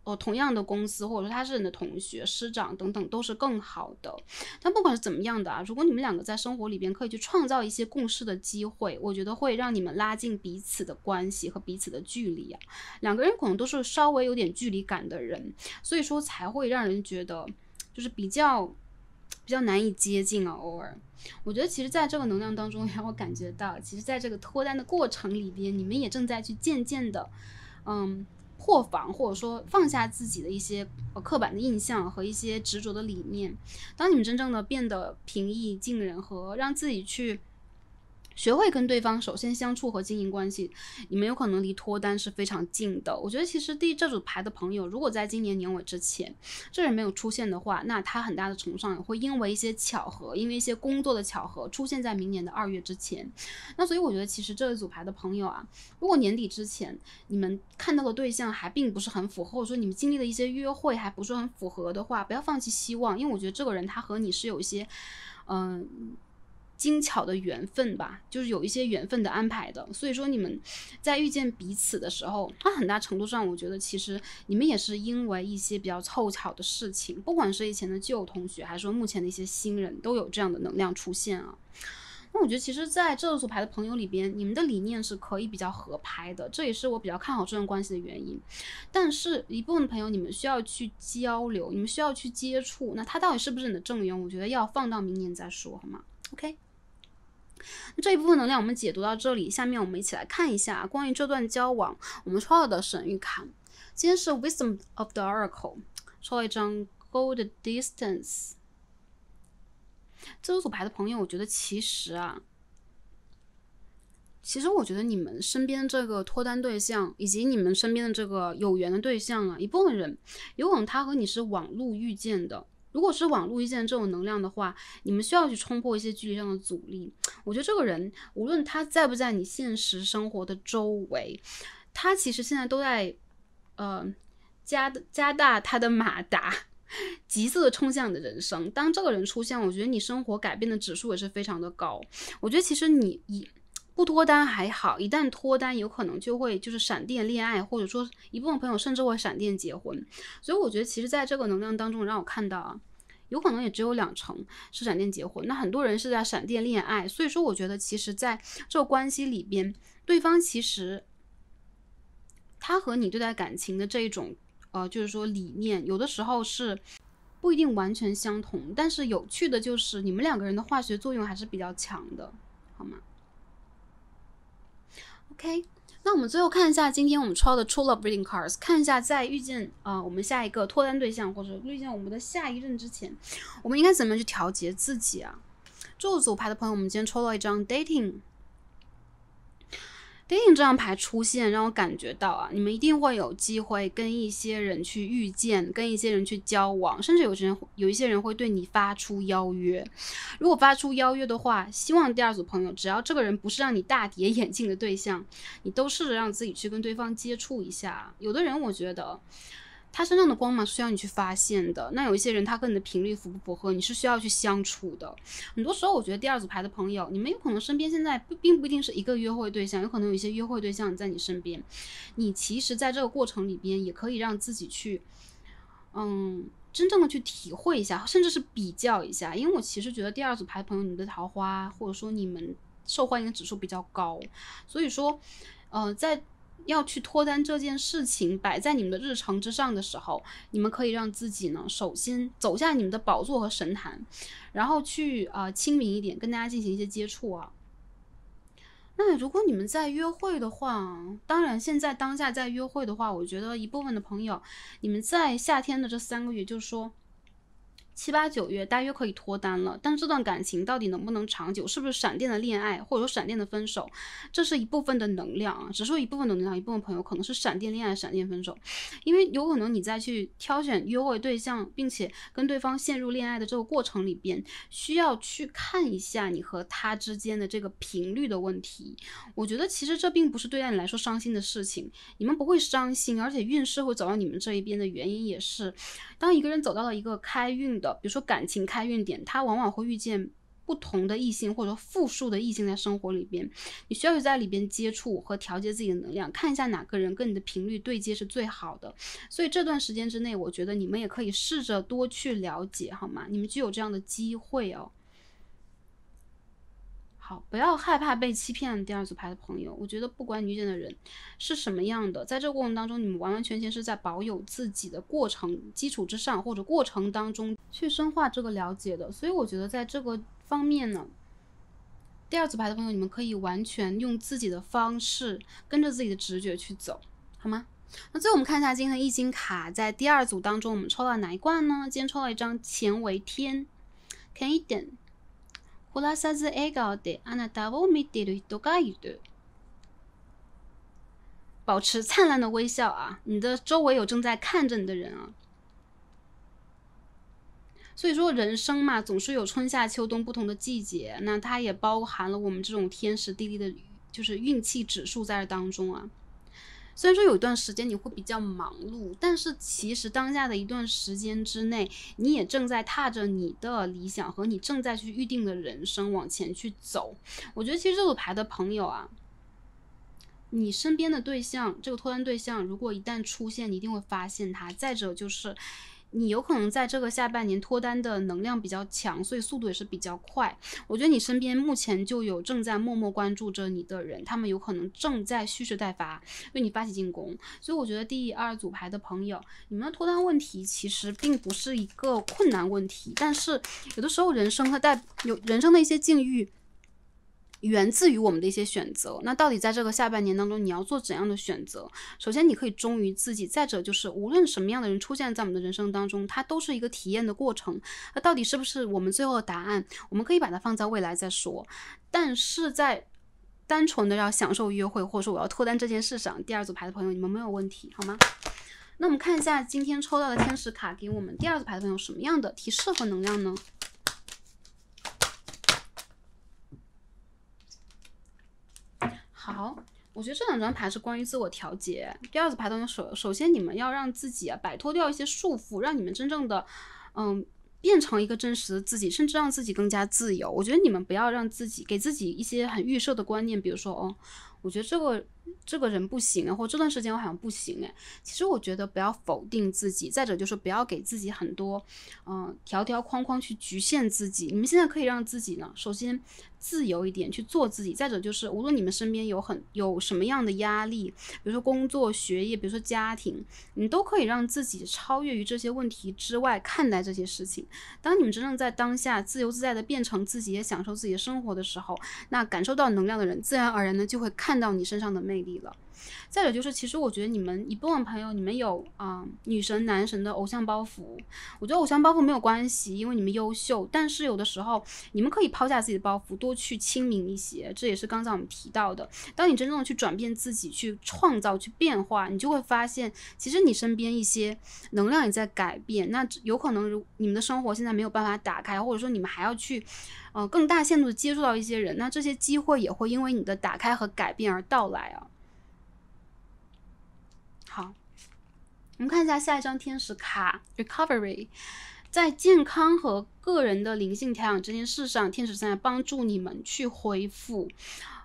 哦，同样的公司，或者说他是你的同学、师长等等，都是更好的。但不管是怎么样的啊，如果你们两个在生活里边可以去创造一些共事的机会，我觉得会让你们拉近彼此的关系和彼此的距离啊。两个人可能都是稍微有点距离感的人，所以说才会让人觉得就是比较比较难以接近啊。偶尔，我觉得其实在这个能量当中，让我感觉到，其实在这个脱单的过程里边，你们也正在去渐渐的，嗯。破防，或者说放下自己的一些刻板的印象和一些执着的理念，当你们真正的变得平易近人，和让自己去。学会跟对方首先相处和经营关系，你们有可能离脱单是非常近的。我觉得其实第这组牌的朋友，如果在今年年尾之前，这人没有出现的话，那他很大的崇上也会因为一些巧合，因为一些工作的巧合，出现在明年的二月之前。那所以我觉得其实这一组牌的朋友啊，如果年底之前你们看到的对象还并不是很符合，或者说你们经历的一些约会还不是很符合的话，不要放弃希望，因为我觉得这个人他和你是有一些，嗯。精巧的缘分吧，就是有一些缘分的安排的。所以说你们在遇见彼此的时候，它很大程度上，我觉得其实你们也是因为一些比较凑巧的事情，不管是以前的旧同学，还是说目前的一些新人，都有这样的能量出现啊。那我觉得其实在这组牌的朋友里边，你们的理念是可以比较合拍的，这也是我比较看好这段关系的原因。但是一部分朋友，你们需要去交流，你们需要去接触。那他到底是不是你的正缘，我觉得要放到明年再说好吗？OK。这一部分能量我们解读到这里，下面我们一起来看一下关于这段交往，我们抽到的神谕卡。今天是 Wisdom of the Oracle，抽一张 Gold Distance。这组牌的朋友，我觉得其实啊，其实我觉得你们身边这个脱单对象，以及你们身边的这个有缘的对象啊，一部分人，有可能他和你是网路遇见的。如果是网络遇见这种能量的话，你们需要去冲破一些距离上的阻力。我觉得这个人无论他在不在你现实生活的周围，他其实现在都在，呃，加加大他的马达，急速的冲向你的人生。当这个人出现，我觉得你生活改变的指数也是非常的高。我觉得其实你一。不脱单还好，一旦脱单，有可能就会就是闪电恋爱，或者说一部分朋友甚至会闪电结婚。所以我觉得，其实，在这个能量当中，让我看到啊，有可能也只有两成是闪电结婚，那很多人是在闪电恋爱。所以说，我觉得，其实，在这个关系里边，对方其实他和你对待感情的这一种呃，就是说理念，有的时候是不一定完全相同。但是有趣的就是，你们两个人的化学作用还是比较强的，好吗？OK，那我们最后看一下，今天我们抽的出了 b r i n d i n g Cards，看一下在遇见啊，我们下一个脱单对象或者遇见我们的下一任之前，我们应该怎么去调节自己啊？这组牌的朋友，我们今天抽到一张 Dating。电影这张牌出现，让我感觉到啊，你们一定会有机会跟一些人去遇见，跟一些人去交往，甚至有些人有一些人会对你发出邀约。如果发出邀约的话，希望第二组朋友，只要这个人不是让你大跌眼镜的对象，你都试着让自己去跟对方接触一下。有的人，我觉得。他身上的光芒是需要你去发现的。那有一些人，他跟你的频率符不符合，你是需要去相处的。很多时候，我觉得第二组牌的朋友，你们有可能身边现在不并不一定是一个约会对象，有可能有一些约会对象在你身边。你其实在这个过程里边，也可以让自己去，嗯，真正的去体会一下，甚至是比较一下。因为我其实觉得第二组牌的朋友，你们的桃花或者说你们受欢迎指数比较高，所以说，嗯，在。要去脱单这件事情摆在你们的日程之上的时候，你们可以让自己呢，首先走下你们的宝座和神坛，然后去啊亲民一点，跟大家进行一些接触啊。那如果你们在约会的话，当然现在当下在约会的话，我觉得一部分的朋友，你们在夏天的这三个月，就是说。七八九月大约可以脱单了，但这段感情到底能不能长久，是不是闪电的恋爱或者说闪电的分手，这是一部分的能量啊，只说一部分的能量，一部分朋友可能是闪电恋爱、闪电分手，因为有可能你在去挑选约会对象，并且跟对方陷入恋爱的这个过程里边，需要去看一下你和他之间的这个频率的问题。我觉得其实这并不是对待你来说伤心的事情，你们不会伤心，而且运势会走到你们这一边的原因也是，当一个人走到了一个开运的。比如说感情开运点，他往往会遇见不同的异性，或者说复数的异性在生活里边，你需要在里边接触和调节自己的能量，看一下哪个人跟你的频率对接是最好的。所以这段时间之内，我觉得你们也可以试着多去了解，好吗？你们具有这样的机会哦。好，不要害怕被欺骗。第二组牌的朋友，我觉得不管遇见的人是什么样的，在这个过程当中，你们完完全全是在保有自己的过程基础之上，或者过程当中去深化这个了解的。所以我觉得在这个方面呢，第二组牌的朋友，你们可以完全用自己的方式，跟着自己的直觉去走，好吗？那最后我们看一下今天的易经卡在第二组当中，我们抽到哪一卦呢？今天抽到一张乾为天，c a n 以点。保持灿烂的微笑啊！你的周围有正在看着你的人啊。所以说，人生嘛，总是有春夏秋冬不同的季节，那它也包含了我们这种天时地利的，就是运气指数在当中啊。虽然说有一段时间你会比较忙碌，但是其实当下的一段时间之内，你也正在踏着你的理想和你正在去预定的人生往前去走。我觉得其实这组牌的朋友啊，你身边的对象，这个脱单对象，如果一旦出现，你一定会发现他。再者就是。你有可能在这个下半年脱单的能量比较强，所以速度也是比较快。我觉得你身边目前就有正在默默关注着你的人，他们有可能正在蓄势待发，为你发起进攻。所以我觉得第二组牌的朋友，你们的脱单问题其实并不是一个困难问题，但是有的时候人生它带有人生的一些境遇。源自于我们的一些选择。那到底在这个下半年当中，你要做怎样的选择？首先，你可以忠于自己；再者，就是无论什么样的人出现在我们的人生当中，它都是一个体验的过程。那到底是不是我们最后的答案？我们可以把它放在未来再说。但是在单纯的要享受约会，或者说我要脱单这件事上，第二组牌的朋友，你们没有问题好吗？那我们看一下今天抽到的天使卡，给我们第二组牌的朋友什么样的提示和能量呢？好，我觉得这两张牌是关于自我调节。第二组牌当中，首首先你们要让自己摆脱掉一些束缚，让你们真正的，嗯，变成一个真实的自己，甚至让自己更加自由。我觉得你们不要让自己给自己一些很预设的观念，比如说，哦，我觉得这个。这个人不行，或这段时间我好像不行哎。其实我觉得不要否定自己，再者就是不要给自己很多，嗯，条条框框去局限自己。你们现在可以让自己呢，首先自由一点去做自己。再者就是，无论你们身边有很有什么样的压力，比如说工作、学业，比如说家庭，你都可以让自己超越于这些问题之外看待这些事情。当你们真正在当下自由自在的变成自己，也享受自己的生活的时候，那感受到能量的人，自然而然呢就会看到你身上的魅。美丽了。再者就是，其实我觉得你们一部分朋友，你们有啊女神男神的偶像包袱，我觉得偶像包袱没有关系，因为你们优秀。但是有的时候，你们可以抛下自己的包袱，多去亲民一些。这也是刚才我们提到的，当你真正的去转变自己，去创造，去变化，你就会发现，其实你身边一些能量也在改变。那有可能，如你们的生活现在没有办法打开，或者说你们还要去，呃，更大限度的接触到一些人，那这些机会也会因为你的打开和改变而到来啊。我们看一下下一张天使卡，Recovery，在健康和个人的灵性调养这件事上，天使正在帮助你们去恢复。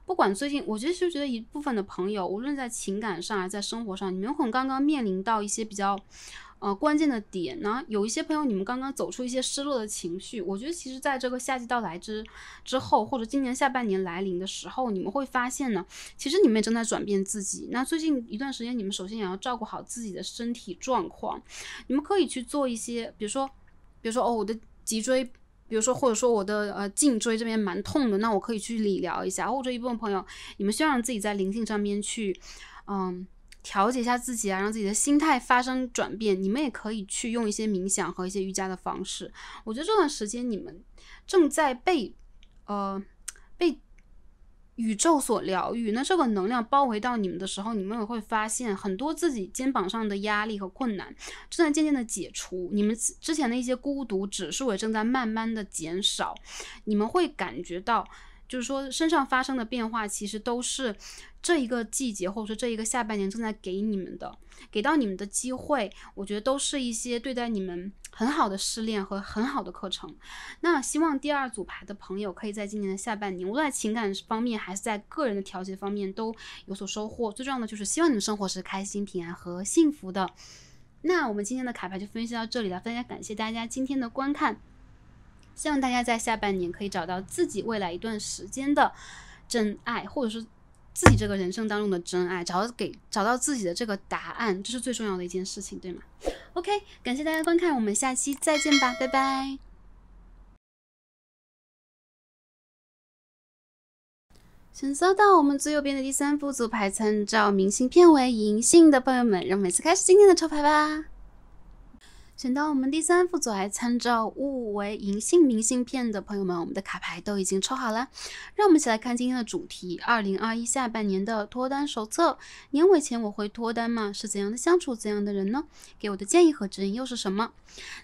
不管最近，我其实觉得一部分的朋友，无论在情感上还是在生活上，你们可能刚刚面临到一些比较。呃，关键的点呢，有一些朋友，你们刚刚走出一些失落的情绪，我觉得其实，在这个夏季到来之之后，或者今年下半年来临的时候，你们会发现呢，其实你们也正在转变自己。那最近一段时间，你们首先也要照顾好自己的身体状况，你们可以去做一些，比如说，比如说哦，我的脊椎，比如说或者说我的呃颈椎这边蛮痛的，那我可以去理疗一下。或者一部分朋友，你们需要让自己在灵性上面去，嗯。调节一下自己啊，让自己的心态发生转变。你们也可以去用一些冥想和一些瑜伽的方式。我觉得这段时间你们正在被，呃，被宇宙所疗愈。那这个能量包围到你们的时候，你们也会发现很多自己肩膀上的压力和困难正在渐渐的解除。你们之前的一些孤独指数也正在慢慢的减少。你们会感觉到，就是说身上发生的变化，其实都是。这一个季节，或者说这一个下半年正在给你们的，给到你们的机会，我觉得都是一些对待你们很好的试炼和很好的课程。那希望第二组牌的朋友可以在今年的下半年，无论在情感方面还是在个人的调节方面都有所收获。最重要的就是希望你们生活是开心、平安和幸福的。那我们今天的卡牌就分析到这里了，非常感谢大家今天的观看。希望大家在下半年可以找到自己未来一段时间的真爱，或者是。自己这个人生当中的真爱，找到给找到自己的这个答案，这是最重要的一件事情，对吗？OK，感谢大家观看，我们下期再见吧，拜拜。选择到我们最右边的第三副组牌，参照明信片为银杏的朋友们，让我们开始今天的抽牌吧。选到我们第三副组来参照物为银杏明信片的朋友们，我们的卡牌都已经抽好了。让我们一起来看今天的主题：二零二一下半年的脱单手册。年尾前我会脱单吗？是怎样的相处怎样的人呢？给我的建议和指引又是什么？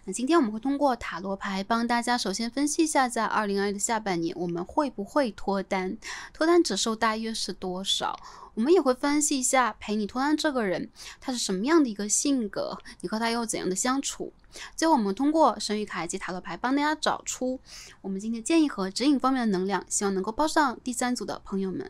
那今天我们会通过塔罗牌帮大家首先分析一下，在二零二一的下半年我们会不会脱单，脱单指数大约是多少？我们也会分析一下陪你脱单这个人，他是什么样的一个性格，你和他又怎样的相处。最后，我们通过神谕卡以及塔罗牌，帮大家找出我们今天建议和指引方面的能量，希望能够帮上第三组的朋友们。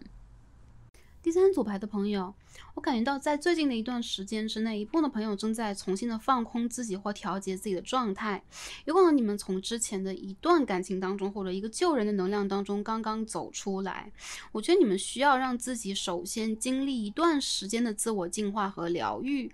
第三组牌的朋友。我感觉到，在最近的一段时间之内，一部分的朋友正在重新的放空自己或调节自己的状态。有可能你们从之前的一段感情当中或者一个旧人的能量当中刚刚走出来，我觉得你们需要让自己首先经历一段时间的自我净化和疗愈，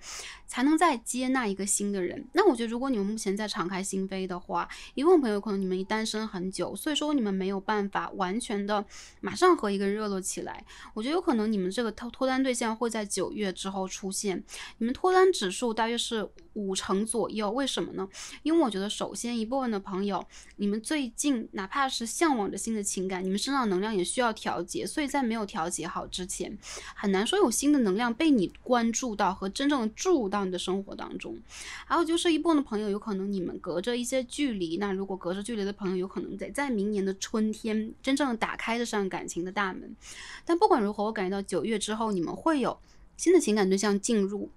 才能再接纳一个新的人。那我觉得，如果你们目前在敞开心扉的话，一部分朋友可能你们单身很久，所以说你们没有办法完全的马上和一个热络起来。我觉得有可能你们这个脱脱单对象或在九月之后出现，你们脱单指数大约是五成左右，为什么呢？因为我觉得首先一部分的朋友，你们最近哪怕是向往着新的情感，你们身上能量也需要调节，所以在没有调节好之前，很难说有新的能量被你关注到和真正注入到你的生活当中。还有就是一部分的朋友，有可能你们隔着一些距离，那如果隔着距离的朋友，有可能得在明年的春天真正打开这扇感情的大门。但不管如何，我感觉到九月之后你们会有。新的情感对象进入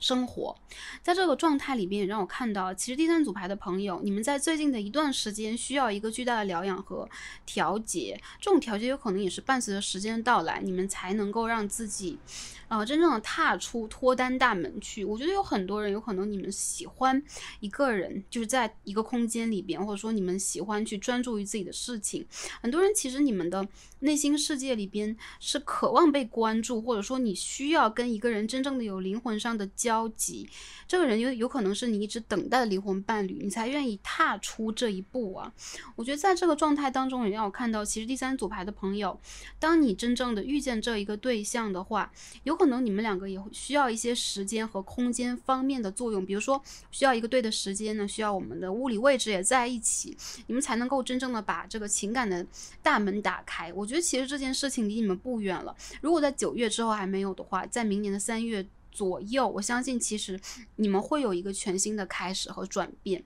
生活，在这个状态里边，也让我看到，其实第三组牌的朋友，你们在最近的一段时间需要一个巨大的疗养和调节。这种调节有可能也是伴随着时间的到来，你们才能够让自己。啊，真正的踏出脱单大门去，我觉得有很多人，有可能你们喜欢一个人，就是在一个空间里边，或者说你们喜欢去专注于自己的事情。很多人其实你们的内心世界里边是渴望被关注，或者说你需要跟一个人真正的有灵魂上的交集。这个人有有可能是你一直等待的灵魂伴侣，你才愿意踏出这一步啊。我觉得在这个状态当中，也要看到，其实第三组牌的朋友，当你真正的遇见这一个对象的话，有很。可能你们两个也会需要一些时间和空间方面的作用，比如说需要一个对的时间呢，需要我们的物理位置也在一起，你们才能够真正的把这个情感的大门打开。我觉得其实这件事情离你们不远了。如果在九月之后还没有的话，在明年的三月左右，我相信其实你们会有一个全新的开始和转变。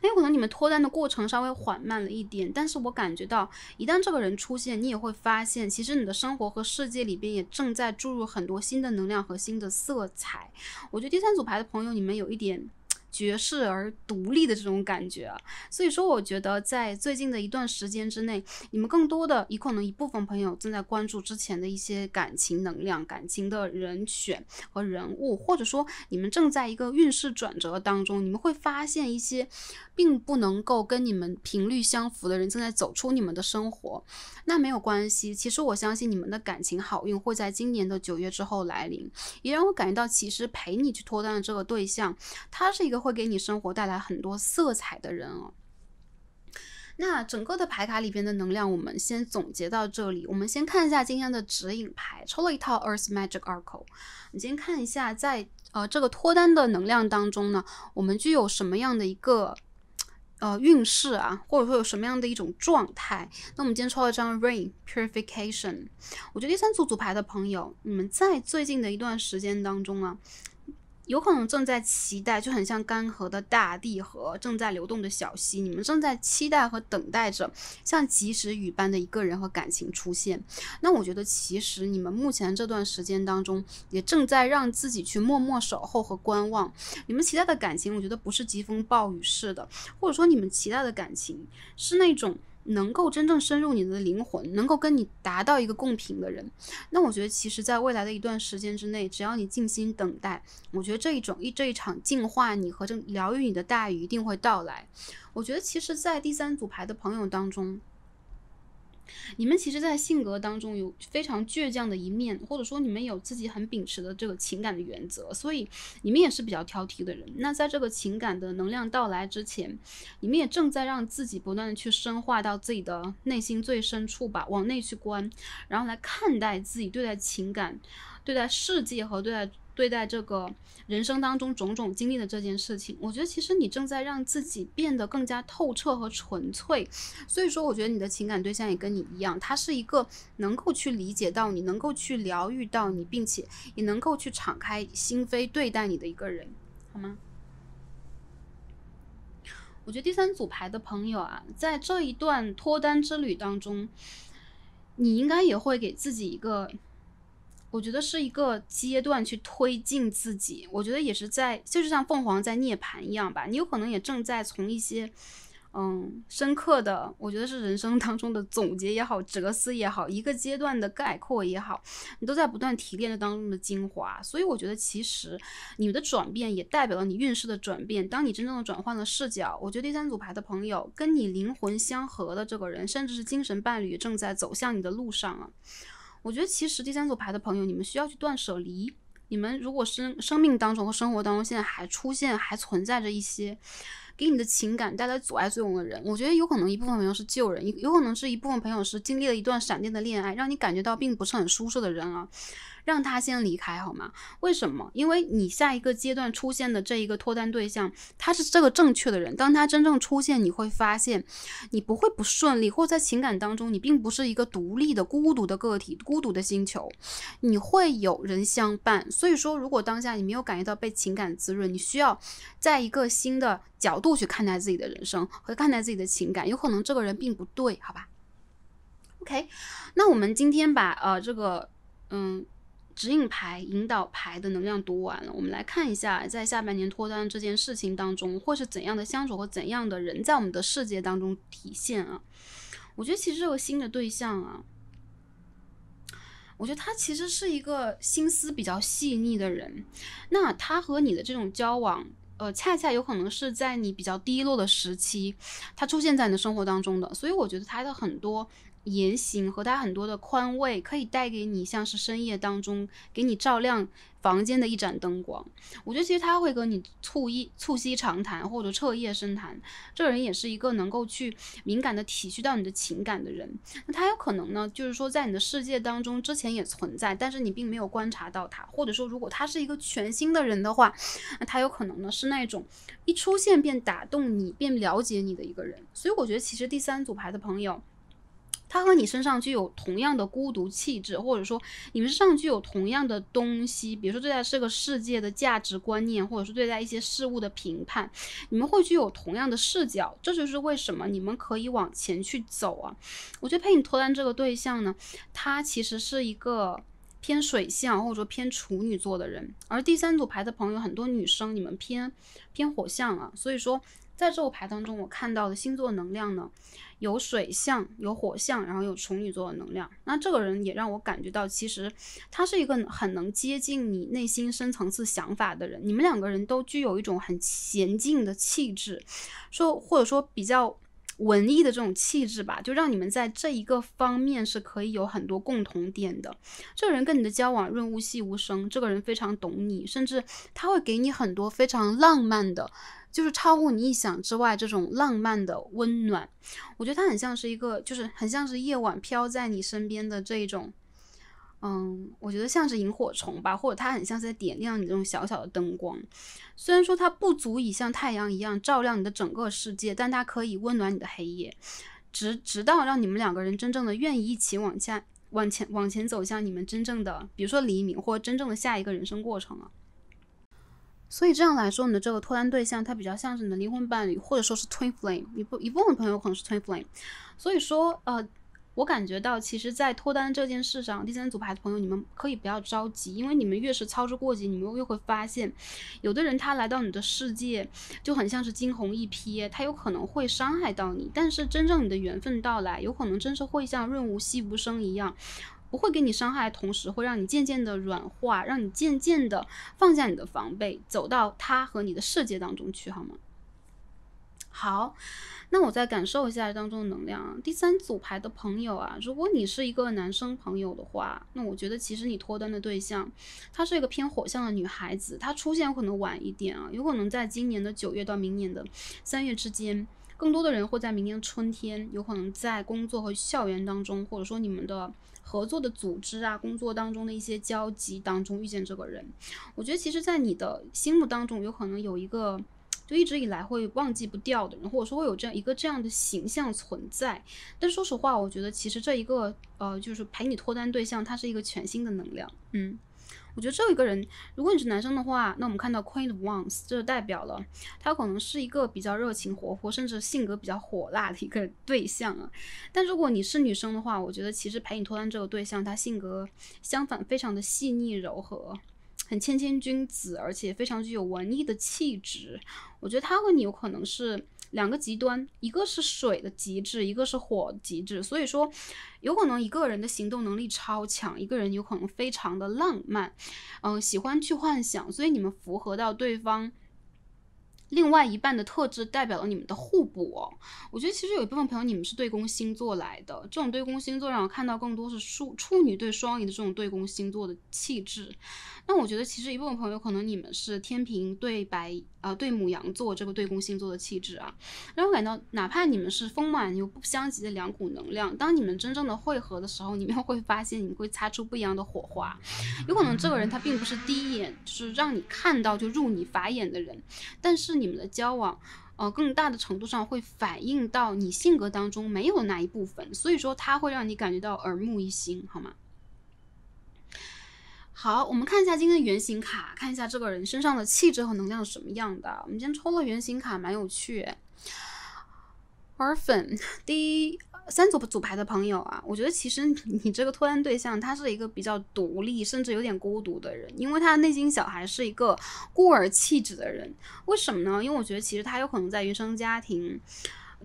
那有可能你们脱单的过程稍微缓慢了一点，但是我感觉到一旦这个人出现，你也会发现，其实你的生活和世界里边也正在注入很多新的能量和新的色彩。我觉得第三组牌的朋友，你们有一点。绝世而独立的这种感觉啊，所以说我觉得在最近的一段时间之内，你们更多的，也可能一部分朋友正在关注之前的一些感情能量、感情的人选和人物，或者说你们正在一个运势转折当中，你们会发现一些并不能够跟你们频率相符的人正在走出你们的生活，那没有关系，其实我相信你们的感情好运会在今年的九月之后来临，也让我感觉到其实陪你去脱单的这个对象，他是一个。会给你生活带来很多色彩的人哦。那整个的牌卡里边的能量，我们先总结到这里。我们先看一下今天的指引牌，抽了一套 Earth Magic Oracle。你先看一下，在呃这个脱单的能量当中呢，我们具有什么样的一个呃运势啊，或者说有什么样的一种状态？那我们今天抽了张 Rain Purification。我觉得第三组组牌的朋友，你们在最近的一段时间当中啊，有可能正在期待，就很像干涸的大地和正在流动的小溪。你们正在期待和等待着像及时雨般的一个人和感情出现。那我觉得，其实你们目前这段时间当中，也正在让自己去默默守候和观望。你们期待的感情，我觉得不是疾风暴雨式的，或者说你们期待的感情是那种。能够真正深入你的灵魂，能够跟你达到一个共频的人，那我觉得，其实，在未来的一段时间之内，只要你静心等待，我觉得这一种一这一场净化你和这疗愈你的大雨一定会到来。我觉得，其实，在第三组牌的朋友当中。你们其实，在性格当中有非常倔强的一面，或者说你们有自己很秉持的这个情感的原则，所以你们也是比较挑剔的人。那在这个情感的能量到来之前，你们也正在让自己不断的去深化到自己的内心最深处吧，往内去观，然后来看待自己，对待情感，对待世界和对待。对待这个人生当中种种经历的这件事情，我觉得其实你正在让自己变得更加透彻和纯粹。所以说，我觉得你的情感对象也跟你一样，他是一个能够去理解到你，能够去疗愈到你，并且也能够去敞开心扉对待你的一个人，好吗？我觉得第三组牌的朋友啊，在这一段脱单之旅当中，你应该也会给自己一个。我觉得是一个阶段去推进自己，我觉得也是在，就是像凤凰在涅槃一样吧。你有可能也正在从一些，嗯，深刻的，我觉得是人生当中的总结也好，哲思也好，一个阶段的概括也好，你都在不断提炼着当中的精华。所以我觉得，其实你的转变也代表了你运势的转变。当你真正的转换了视角，我觉得第三组牌的朋友跟你灵魂相合的这个人，甚至是精神伴侣，正在走向你的路上了。我觉得其实第三组牌的朋友，你们需要去断舍离。你们如果生生命当中和生活当中现在还出现还存在着一些，给你的情感带来阻碍作用的人，我觉得有可能一部分朋友是旧人，有可能是一部分朋友是经历了一段闪电的恋爱，让你感觉到并不是很舒适的人啊。让他先离开好吗？为什么？因为你下一个阶段出现的这一个脱单对象，他是这个正确的人。当他真正出现，你会发现，你不会不顺利，或在情感当中，你并不是一个独立的、孤独的个体、孤独的星球，你会有人相伴。所以说，如果当下你没有感觉到被情感滋润，你需要在一个新的角度去看待自己的人生和看待自己的情感，有可能这个人并不对，好吧？OK，那我们今天把呃这个嗯。指引牌、引导牌的能量读完了，我们来看一下，在下半年脱单这件事情当中，会是怎样的相处，或怎样的人，在我们的世界当中体现啊？我觉得其实这个新的对象啊，我觉得他其实是一个心思比较细腻的人，那他和你的这种交往，呃，恰恰有可能是在你比较低落的时期，他出现在你的生活当中的，所以我觉得他的很多。言行和他很多的宽慰，可以带给你像是深夜当中给你照亮房间的一盏灯光。我觉得其实他会跟你促一促膝长谈，或者彻夜深谈。这个人也是一个能够去敏感的体恤到你的情感的人。那他有可能呢，就是说在你的世界当中之前也存在，但是你并没有观察到他。或者说，如果他是一个全新的人的话，那他有可能呢是那种一出现便打动你、便了解你的一个人。所以我觉得其实第三组牌的朋友。他和你身上具有同样的孤独气质，或者说你们身上具有同样的东西，比如说对待这个世界的价值观念，或者说对待一些事物的评判，你们会具有同样的视角，这就是为什么你们可以往前去走啊。我觉得陪你脱单这个对象呢，他其实是一个偏水象或者说偏处女座的人，而第三组牌的朋友很多女生，你们偏偏火象啊，所以说。在这副牌当中，我看到的星座能量呢，有水象，有火象，然后有处女座的能量。那这个人也让我感觉到，其实他是一个很能接近你内心深层次想法的人。你们两个人都具有一种很娴静的气质，说或者说比较文艺的这种气质吧，就让你们在这一个方面是可以有很多共同点的。这个人跟你的交往润物细无声，这个人非常懂你，甚至他会给你很多非常浪漫的。就是超乎你意想之外，这种浪漫的温暖，我觉得它很像是一个，就是很像是夜晚飘在你身边的这种，嗯，我觉得像是萤火虫吧，或者它很像是在点亮你这种小小的灯光。虽然说它不足以像太阳一样照亮你的整个世界，但它可以温暖你的黑夜，直直到让你们两个人真正的愿意一起往下、往前往前走向你们真正的，比如说黎明，或真正的下一个人生过程了。所以这样来说，你的这个脱单对象，他比较像是你的灵魂伴侣，或者说是 twin flame。一部一部分朋友可能是 twin flame。所以说，呃，我感觉到，其实，在脱单这件事上，第三组牌的朋友，你们可以不要着急，因为你们越是操之过急，你们又会发现，有的人他来到你的世界，就很像是惊鸿一瞥，他有可能会伤害到你。但是，真正你的缘分到来，有可能真是会像润物细无声一样。不会给你伤害，同时会让你渐渐的软化，让你渐渐的放下你的防备，走到他和你的世界当中去，好吗？好，那我再感受一下当中的能量。第三组牌的朋友啊，如果你是一个男生朋友的话，那我觉得其实你脱单的对象，她是一个偏火象的女孩子，她出现有可能晚一点啊，有可能在今年的九月到明年的三月之间，更多的人会在明年春天，有可能在工作和校园当中，或者说你们的。合作的组织啊，工作当中的一些交集当中遇见这个人，我觉得其实，在你的心目当中，有可能有一个就一直以来会忘记不掉的人，或者说会有这样一个这样的形象存在。但说实话，我觉得其实这一个呃，就是陪你脱单对象，它是一个全新的能量，嗯。我觉得这一个人，如果你是男生的话，那我们看到 Queen of Wands，就代表了他可能是一个比较热情活泼，甚至性格比较火辣的一个 对象啊。但如果你是女生的话，我觉得其实陪你脱单这个对象，他性格相反，非常的细腻柔和，很谦谦君子，而且非常具有文艺的气质。我觉得他和你有可能是。两个极端，一个是水的极致，一个是火极致。所以说，有可能一个人的行动能力超强，一个人有可能非常的浪漫，嗯，喜欢去幻想。所以你们符合到对方。另外一半的特质代表了你们的互补。哦。我觉得其实有一部分朋友，你们是对宫星座来的。这种对宫星座让我看到更多是处处女对双鱼的这种对宫星座的气质。那我觉得其实一部分朋友可能你们是天平对白啊对母羊座这个对宫星座的气质啊，让我感到哪怕你们是丰满又不相及的两股能量，当你们真正的汇合的时候，你们会发现你们会擦出不一样的火花。有可能这个人他并不是第一眼就是让你看到就入你法眼的人，但是。你们的交往，呃，更大的程度上会反映到你性格当中没有那一部分，所以说它会让你感觉到耳目一新，好吗？好，我们看一下今天的原型卡，看一下这个人身上的气质和能量是什么样的。我们今天抽了原型卡，蛮有趣。Orphan，第一。三组组牌的朋友啊，我觉得其实 你这个脱单对象，他是一个比较独立，甚至有点孤独的人，因为他的内心小孩是一个孤儿气质的人。为什么呢？因为我觉得其实他有可能在原生家庭，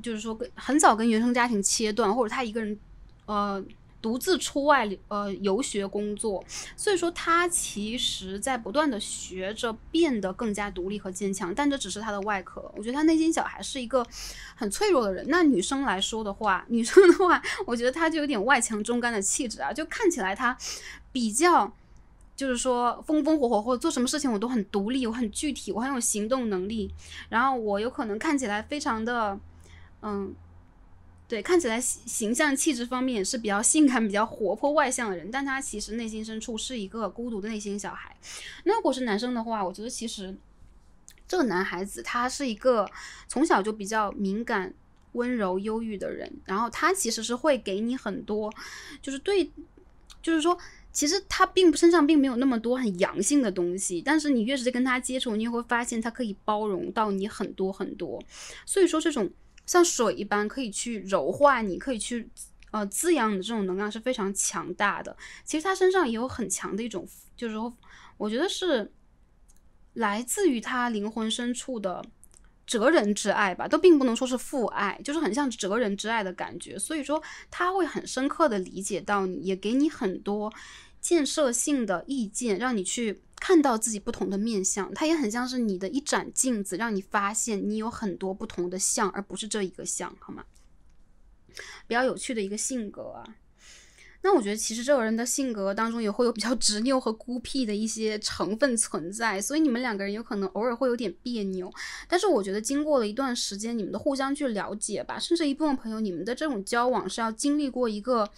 就是说跟很早跟原生家庭切断，或者他一个人，呃。独自出外，呃，游学工作，所以说他其实在不断的学着变得更加独立和坚强，但这只是他的外壳。我觉得他内心小孩是一个很脆弱的人。那女生来说的话，女生的话，我觉得她就有点外强中干的气质啊，就看起来她比较，就是说风风火火，或者做什么事情我都很独立，我很具体，我很有行动能力，然后我有可能看起来非常的，嗯。对，看起来形形象、气质方面是比较性感、比较活泼、外向的人，但他其实内心深处是一个孤独的内心小孩。那如果是男生的话，我觉得其实这个男孩子他是一个从小就比较敏感、温柔、忧郁的人。然后他其实是会给你很多，就是对，就是说，其实他并不身上并没有那么多很阳性的东西，但是你越是跟他接触，你也会发现他可以包容到你很多很多。所以说这种。像水一般可以去柔化你，可以去呃滋养你的这种能量是非常强大的。其实他身上也有很强的一种，就是说，我觉得是来自于他灵魂深处的哲人之爱吧，都并不能说是父爱，就是很像哲人之爱的感觉。所以说他会很深刻的理解到你，也给你很多建设性的意见，让你去。看到自己不同的面相，它也很像是你的一盏镜子，让你发现你有很多不同的相，而不是这一个相，好吗？比较有趣的一个性格啊。那我觉得其实这个人的性格当中也会有比较执拗和孤僻的一些成分存在，所以你们两个人有可能偶尔会有点别扭。但是我觉得经过了一段时间，你们的互相去了解吧，甚至一部分朋友，你们的这种交往是要经历过一个，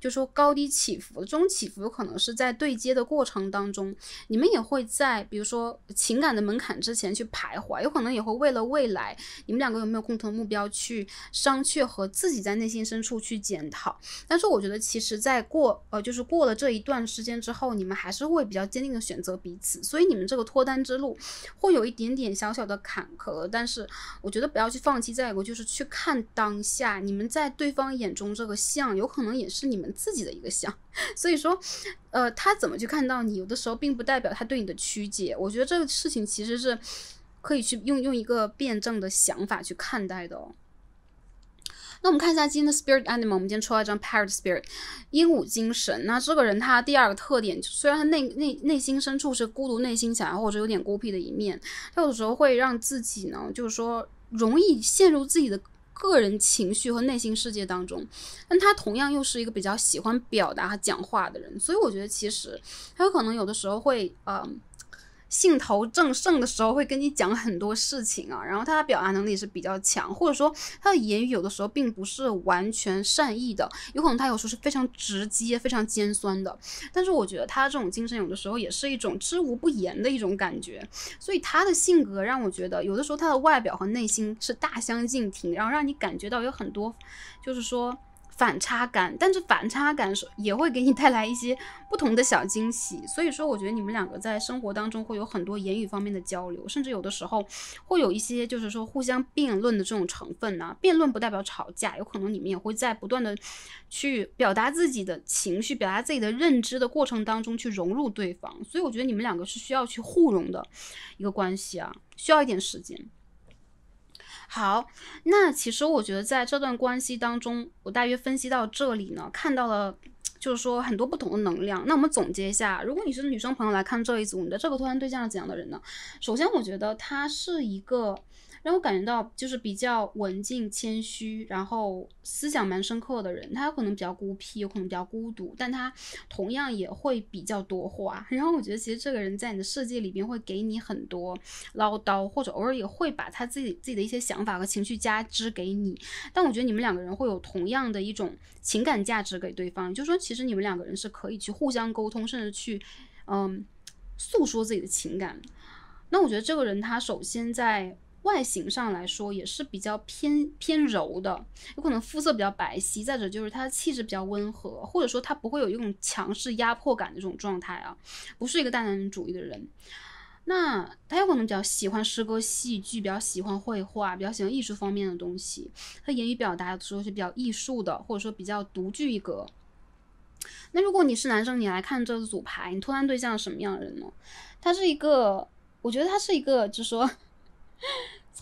就说高低起伏的，这种起伏有可能是在对接的过程当中，你们也会在比如说情感的门槛之前去徘徊，有可能也会为了未来你们两个有没有共同的目标去商榷和自己在内心深处去检讨。但是我觉得其实，在在过呃，就是过了这一段时间之后，你们还是会比较坚定的选择彼此，所以你们这个脱单之路会有一点点小小的坎坷，但是我觉得不要去放弃。再一个就是去看当下，你们在对方眼中这个像，有可能也是你们自己的一个像。所以说，呃，他怎么去看到你，有的时候并不代表他对你的曲解。我觉得这个事情其实是可以去用用一个辩证的想法去看待的。那我们看一下今天的 Spirit Animal，我们今天抽到一张 Parrot Spirit，鹦鹉精神。那这个人他第二个特点，虽然他内内内心深处是孤独、内心要或者有点孤僻的一面，他有的时候会让自己呢，就是说容易陷入自己的个人情绪和内心世界当中。但他同样又是一个比较喜欢表达和讲话的人，所以我觉得其实他有可能有的时候会呃。兴头正盛的时候，会跟你讲很多事情啊。然后他的表达能力是比较强，或者说他的言语有的时候并不是完全善意的，有可能他有时候是非常直接、非常尖酸的。但是我觉得他这种精神有的时候也是一种知无不言的一种感觉。所以他的性格让我觉得有的时候他的外表和内心是大相径庭，然后让你感觉到有很多，就是说。反差感，但是反差感也会给你带来一些不同的小惊喜。所以说，我觉得你们两个在生活当中会有很多言语方面的交流，甚至有的时候会有一些就是说互相辩论的这种成分呢。辩论不代表吵架，有可能你们也会在不断的去表达自己的情绪、表达自己的认知的过程当中去融入对方。所以，我觉得你们两个是需要去互融的一个关系啊，需要一点时间。好，那其实我觉得在这段关系当中，我大约分析到这里呢，看到了就是说很多不同的能量。那我们总结一下，如果你是女生朋友来看这一组，你的这个脱单对象是怎样的人呢？首先，我觉得他是一个。让我感觉到就是比较文静、谦虚，然后思想蛮深刻的人。他可能比较孤僻，有可能比较孤独，但他同样也会比较多话。然后我觉得，其实这个人在你的世界里边会给你很多唠叨，或者偶尔也会把他自己自己的一些想法和情绪加之给你。但我觉得你们两个人会有同样的一种情感价值给对方，就是说，其实你们两个人是可以去互相沟通，甚至去嗯诉说自己的情感。那我觉得这个人他首先在。外形上来说也是比较偏偏柔的，有可能肤色比较白皙，再者就是他的气质比较温和，或者说他不会有一种强势压迫感的这种状态啊，不是一个大男人主义的人。那他有可能比较喜欢诗歌、戏剧，比较喜欢绘画，比较喜欢艺术方面的东西。他言语表达的时候是比较艺术的，或者说比较独具一格。那如果你是男生，你来看这组牌，你脱单对象是什么样的人呢？他是一个，我觉得他是一个，就是说。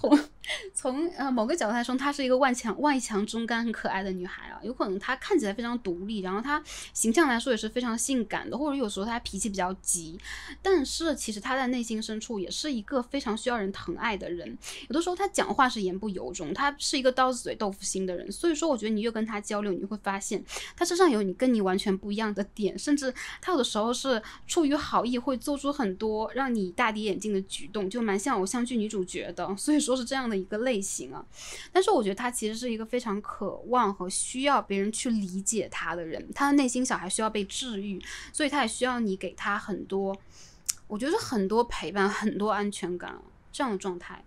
Oh. 从呃某个角度来说，她是一个外强外强中干很可爱的女孩啊。有可能她看起来非常独立，然后她形象来说也是非常性感的，或者有时候她脾气比较急，但是其实她在内心深处也是一个非常需要人疼爱的人。有的时候她讲话是言不由衷，她是一个刀子嘴豆腐心的人。所以说，我觉得你越跟她交流，你会发现她身上有你跟你完全不一样的点，甚至她有的时候是出于好意，会做出很多让你大跌眼镜的举动，就蛮像偶像剧女主角的。所以说是这样的。一个类型啊，但是我觉得他其实是一个非常渴望和需要别人去理解他的人，他的内心小孩需要被治愈，所以他也需要你给他很多，我觉得很多陪伴，很多安全感这样的状态。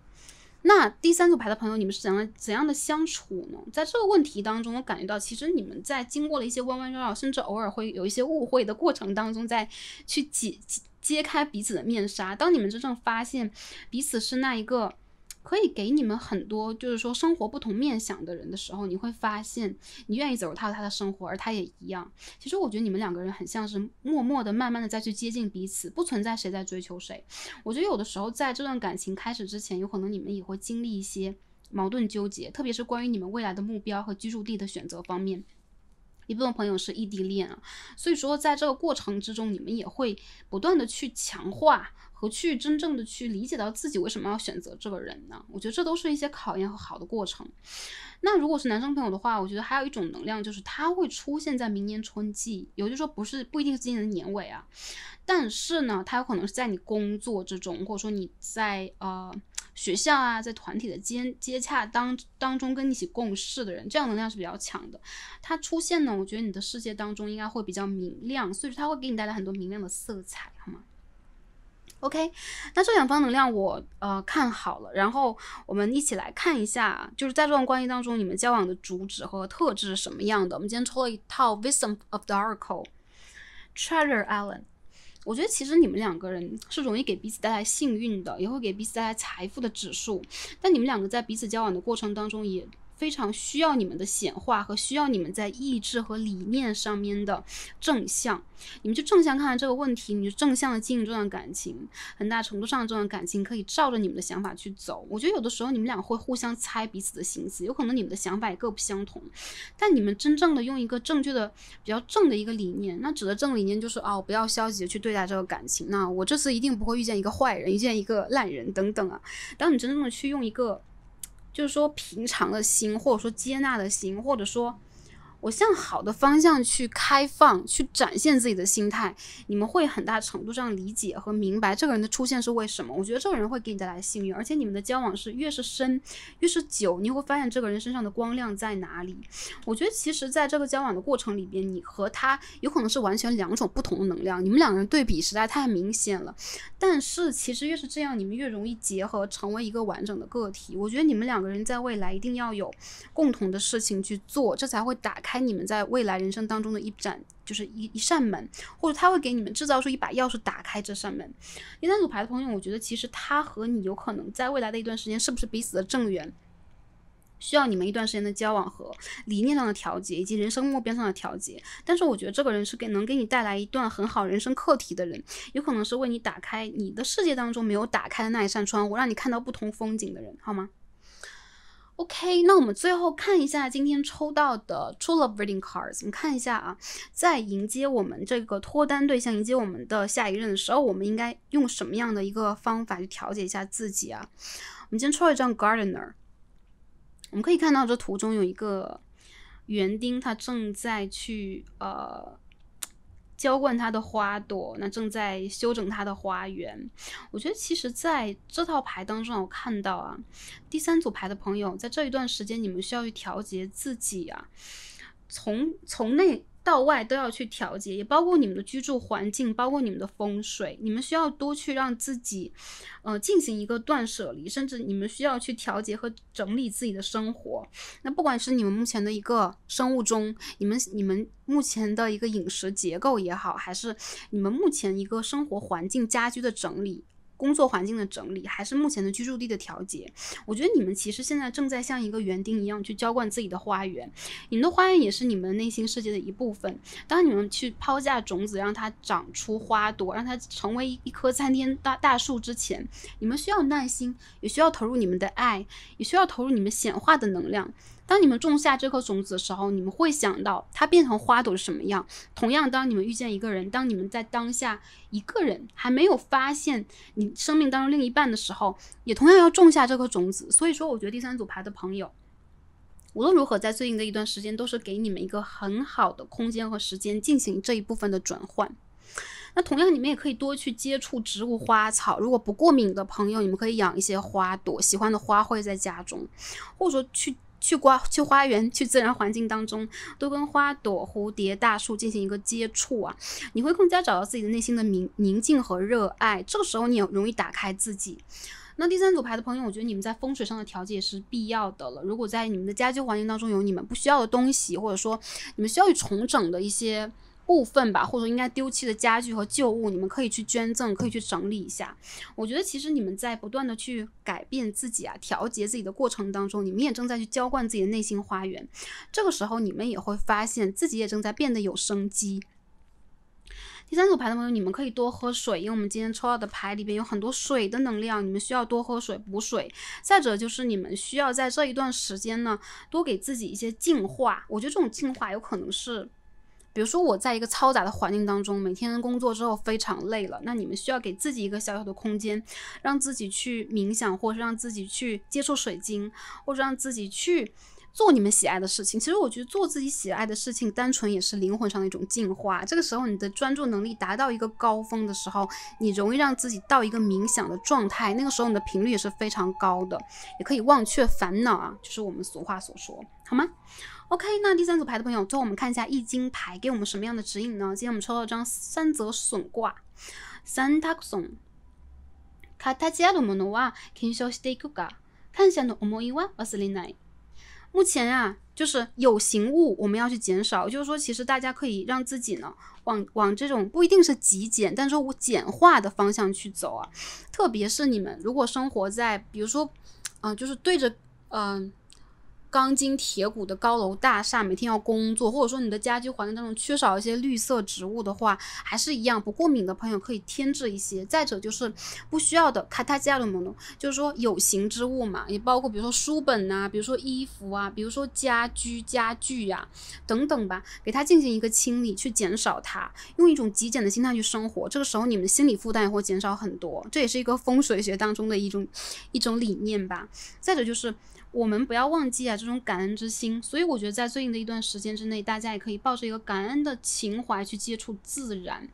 那第三组牌的朋友，你们是怎样怎样的相处呢？在这个问题当中，我感觉到其实你们在经过了一些弯弯绕绕，甚至偶尔会有一些误会的过程当中，在去解揭开彼此的面纱。当你们真正发现彼此是那一个。可以给你们很多，就是说生活不同面相的人的时候，你会发现你愿意走入他和他的生活，而他也一样。其实我觉得你们两个人很像是默默的、慢慢的再去接近彼此，不存在谁在追求谁。我觉得有的时候在这段感情开始之前，有可能你们也会经历一些矛盾纠结，特别是关于你们未来的目标和居住地的选择方面。一部分朋友是异地恋啊，所以说在这个过程之中，你们也会不断的去强化。和去真正的去理解到自己为什么要选择这个人呢？我觉得这都是一些考验和好的过程。那如果是男生朋友的话，我觉得还有一种能量，就是他会出现在明年春季，也就是说不是不一定是今年的年尾啊。但是呢，他有可能是在你工作之中，或者说你在呃学校啊，在团体的接接洽当当中跟你一起共事的人，这样能量是比较强的。他出现呢，我觉得你的世界当中应该会比较明亮，所以说他会给你带来很多明亮的色彩，好吗？OK，那这两方能量我呃看好了，然后我们一起来看一下，就是在这段关系当中，你们交往的主旨和特质是什么样的。我们今天抽了一套 Wisdom of Oracle Treasure Island，我觉得其实你们两个人是容易给彼此带来幸运的，也会给彼此带来财富的指数。但你们两个在彼此交往的过程当中也。非常需要你们的显化和需要你们在意志和理念上面的正向，你们就正向看这个问题，你就正向的经营这段感情，很大程度上这段感情可以照着你们的想法去走。我觉得有的时候你们俩会互相猜彼此的心思，有可能你们的想法也各不相同，但你们真正的用一个正确的、比较正的一个理念，那指的正理念就是哦，不要消极的去对待这个感情，那我这次一定不会遇见一个坏人，遇见一个烂人等等啊。当你真正的去用一个。就是说，平常的心，或者说接纳的心，或者说。我向好的方向去开放，去展现自己的心态，你们会很大程度上理解和明白这个人的出现是为什么。我觉得这个人会给你带来幸运，而且你们的交往是越是深，越是久，你会发现这个人身上的光亮在哪里。我觉得其实，在这个交往的过程里边，你和他有可能是完全两种不同的能量，你们两个人对比实在太明显了。但是，其实越是这样，你们越容易结合成为一个完整的个体。我觉得你们两个人在未来一定要有共同的事情去做，这才会打开。开你们在未来人生当中的一盏，就是一一扇门，或者他会给你们制造出一把钥匙打开这扇门。第三组牌的朋友，我觉得其实他和你有可能在未来的一段时间是不是彼此的正缘，需要你们一段时间的交往和理念上的调节，以及人生目标上的调节。但是我觉得这个人是给能给你带来一段很好人生课题的人，有可能是为你打开你的世界当中没有打开的那一扇窗，我让你看到不同风景的人，好吗？OK，那我们最后看一下今天抽到的 True Love Reading Cards。们看一下啊，在迎接我们这个脱单对象、迎接我们的下一任的时候，我们应该用什么样的一个方法去调节一下自己啊？我们今天抽了一张 Gardener。我们可以看到这图中有一个园丁，他正在去呃。浇灌它的花朵，那正在修整它的花园。我觉得，其实在这套牌当中，我看到啊，第三组牌的朋友，在这一段时间，你们需要去调节自己啊，从从内。到外都要去调节，也包括你们的居住环境，包括你们的风水。你们需要多去让自己，呃，进行一个断舍离，甚至你们需要去调节和整理自己的生活。那不管是你们目前的一个生物钟，你们你们目前的一个饮食结构也好，还是你们目前一个生活环境、家居的整理。工作环境的整理，还是目前的居住地的调节，我觉得你们其实现在正在像一个园丁一样去浇灌自己的花园。你们的花园也是你们内心世界的一部分。当你们去抛下种子，让它长出花朵，让它成为一棵参天大大树之前，你们需要耐心，也需要投入你们的爱，也需要投入你们显化的能量。当你们种下这颗种子的时候，你们会想到它变成花朵是什么样。同样，当你们遇见一个人，当你们在当下一个人还没有发现你生命当中另一半的时候，也同样要种下这颗种子。所以说，我觉得第三组牌的朋友，无论如何，在最近的一段时间，都是给你们一个很好的空间和时间进行这一部分的转换。那同样，你们也可以多去接触植物、花草。如果不过敏的朋友，你们可以养一些花朵、喜欢的花卉在家中，或者说去。去花去花园，去自然环境当中，多跟花朵、蝴蝶、大树进行一个接触啊，你会更加找到自己的内心的宁宁静和热爱。这个时候你也容易打开自己。那第三组牌的朋友，我觉得你们在风水上的调节也是必要的了。如果在你们的家居环境当中有你们不需要的东西，或者说你们需要去重整的一些。部分吧，或者说应该丢弃的家具和旧物，你们可以去捐赠，可以去整理一下。我觉得其实你们在不断的去改变自己啊，调节自己的过程当中，你们也正在去浇灌自己的内心花园。这个时候你们也会发现自己也正在变得有生机。第三组牌的朋友，你们可以多喝水，因为我们今天抽到的牌里边有很多水的能量，你们需要多喝水补水。再者就是你们需要在这一段时间呢，多给自己一些净化。我觉得这种净化有可能是。比如说我在一个嘈杂的环境当中，每天工作之后非常累了，那你们需要给自己一个小小的空间，让自己去冥想，或者是让自己去接触水晶，或者让自己去做你们喜爱的事情。其实我觉得做自己喜爱的事情，单纯也是灵魂上的一种进化。这个时候你的专注能力达到一个高峰的时候，你容易让自己到一个冥想的状态，那个时候你的频率也是非常高的，也可以忘却烦恼啊，就是我们俗话所说，好吗？OK，那第三组牌的朋友，最后我们看一下易经牌给我们什么样的指引呢？今天我们抽到张三则损卦，三则损，卡塔加罗莫诺瓦，减少西迪库嘎，看下的我们一万瓦斯林目前啊，就是有形物我们要去减少，就是说其实大家可以让自己呢，往往这种不一定是极简，但是我简化的方向去走啊。特别是你们如果生活在，比如说，嗯，就是对着，嗯。钢筋铁骨的高楼大厦，每天要工作，或者说你的家居环境当中缺少一些绿色植物的话，还是一样。不过敏的朋友可以添置一些。再者就是不需要的，看他家的某种，就是说有形之物嘛，也包括比如说书本呐，比如说衣服啊，比如说家居家具呀等等吧，给它进行一个清理，去减少它，用一种极简的心态去生活。这个时候你们的心理负担也会减少很多，这也是一个风水学当中的一种一种理念吧。再者就是。我们不要忘记啊，这种感恩之心。所以我觉得，在最近的一段时间之内，大家也可以抱着一个感恩的情怀去接触自然。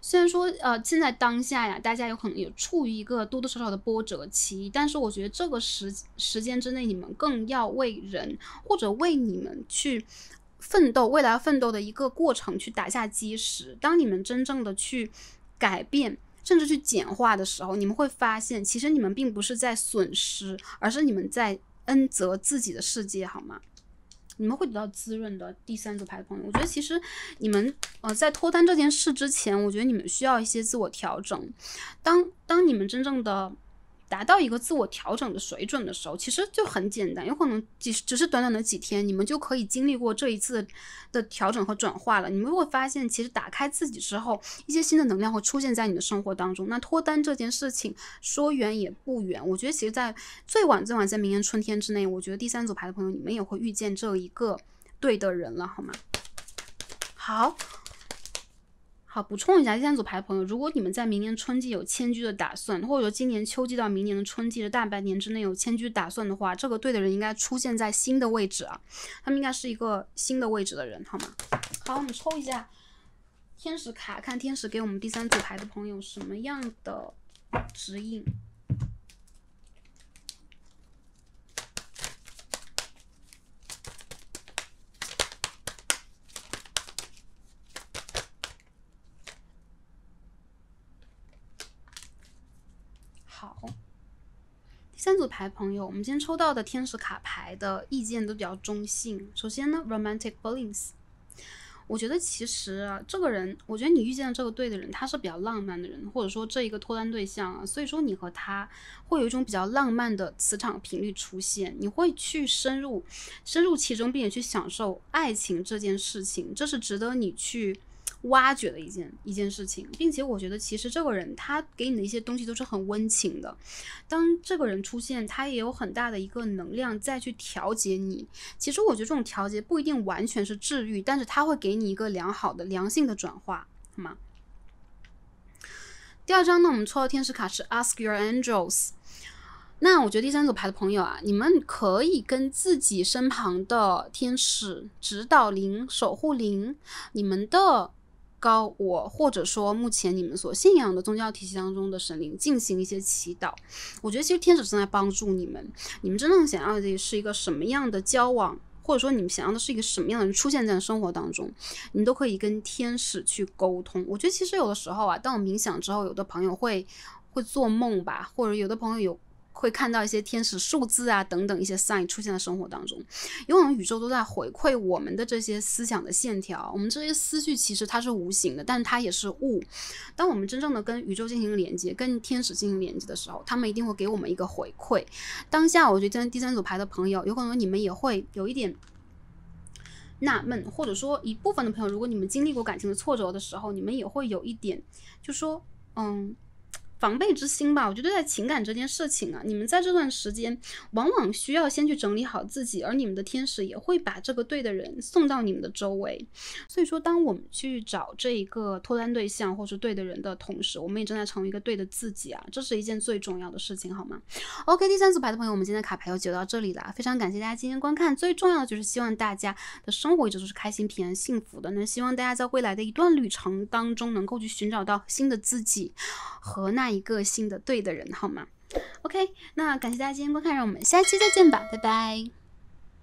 虽然说，呃，现在当下呀，大家有可能也处于一个多多少少的波折期，但是我觉得这个时时间之内，你们更要为人或者为你们去奋斗未来奋斗的一个过程去打下基石。当你们真正的去改变。甚至去简化的时候，你们会发现，其实你们并不是在损失，而是你们在恩泽自己的世界，好吗？你们会得到滋润的。第三组牌的朋友，我觉得其实你们呃，在脱单这件事之前，我觉得你们需要一些自我调整。当当你们真正的。达到一个自我调整的水准的时候，其实就很简单，有可能几只是短短的几天，你们就可以经历过这一次的调整和转化了。你们会发现，其实打开自己之后，一些新的能量会出现在你的生活当中。那脱单这件事情说远也不远，我觉得其实在最晚最晚在明年春天之内，我觉得第三组牌的朋友你们也会遇见这一个对的人了，好吗？好。好，补充一下第三组牌朋友，如果你们在明年春季有迁居的打算，或者说今年秋季到明年的春季的大半年之内有迁居打算的话，这个对的人应该出现在新的位置啊，他们应该是一个新的位置的人，好吗？好，我们抽一下天使卡，看天使给我们第三组牌的朋友什么样的指引。朋友，我们今天抽到的天使卡牌的意见都比较中性。首先呢，Romantic Balance，我觉得其实啊、这个人，我觉得你遇见的这个对的人，他是比较浪漫的人，或者说这一个脱单对象，啊，所以说你和他会有一种比较浪漫的磁场频率出现，你会去深入深入其中，并且去享受爱情这件事情，这是值得你去。挖掘的一件一件事情，并且我觉得其实这个人他给你的一些东西都是很温情的。当这个人出现，他也有很大的一个能量再去调节你。其实我觉得这种调节不一定完全是治愈，但是他会给你一个良好的、良性的转化，好吗？第二张呢，我们抽到天使卡是 Ask Your Angels。那我觉得第三组牌的朋友啊，你们可以跟自己身旁的天使、指导灵、守护灵、你们的。高我，或者说目前你们所信仰的宗教体系当中的神灵进行一些祈祷，我觉得其实天使正在帮助你们。你们真正想要的是一个什么样的交往，或者说你们想要的是一个什么样的人出现在生活当中，你都可以跟天使去沟通。我觉得其实有的时候啊，当我冥想之后，有的朋友会会做梦吧，或者有的朋友有。会看到一些天使数字啊等等一些 sign 出现在生活当中，因为我们宇宙都在回馈我们的这些思想的线条，我们这些思绪其实它是无形的，但是它也是物。当我们真正的跟宇宙进行连接，跟天使进行连接的时候，他们一定会给我们一个回馈。当下，我觉得第三组牌的朋友，有可能你们也会有一点纳闷，或者说一部分的朋友，如果你们经历过感情的挫折的时候，你们也会有一点，就说，嗯。防备之心吧，我觉得在情感这件事情啊，你们在这段时间往往需要先去整理好自己，而你们的天使也会把这个对的人送到你们的周围。所以说，当我们去找这一个脱单对象或者对的人的同时，我们也正在成为一个对的自己啊，这是一件最重要的事情，好吗？OK，第三组牌的朋友，我们今天卡牌就到这里了，非常感谢大家今天观看。最重要的就是希望大家的生活一直都是开心、平安、幸福的。那希望大家在未来的一段旅程当中，能够去寻找到新的自己和那。一个新的对的人，好吗？OK，那感谢大家今天观看，让我们下期再见吧，拜拜。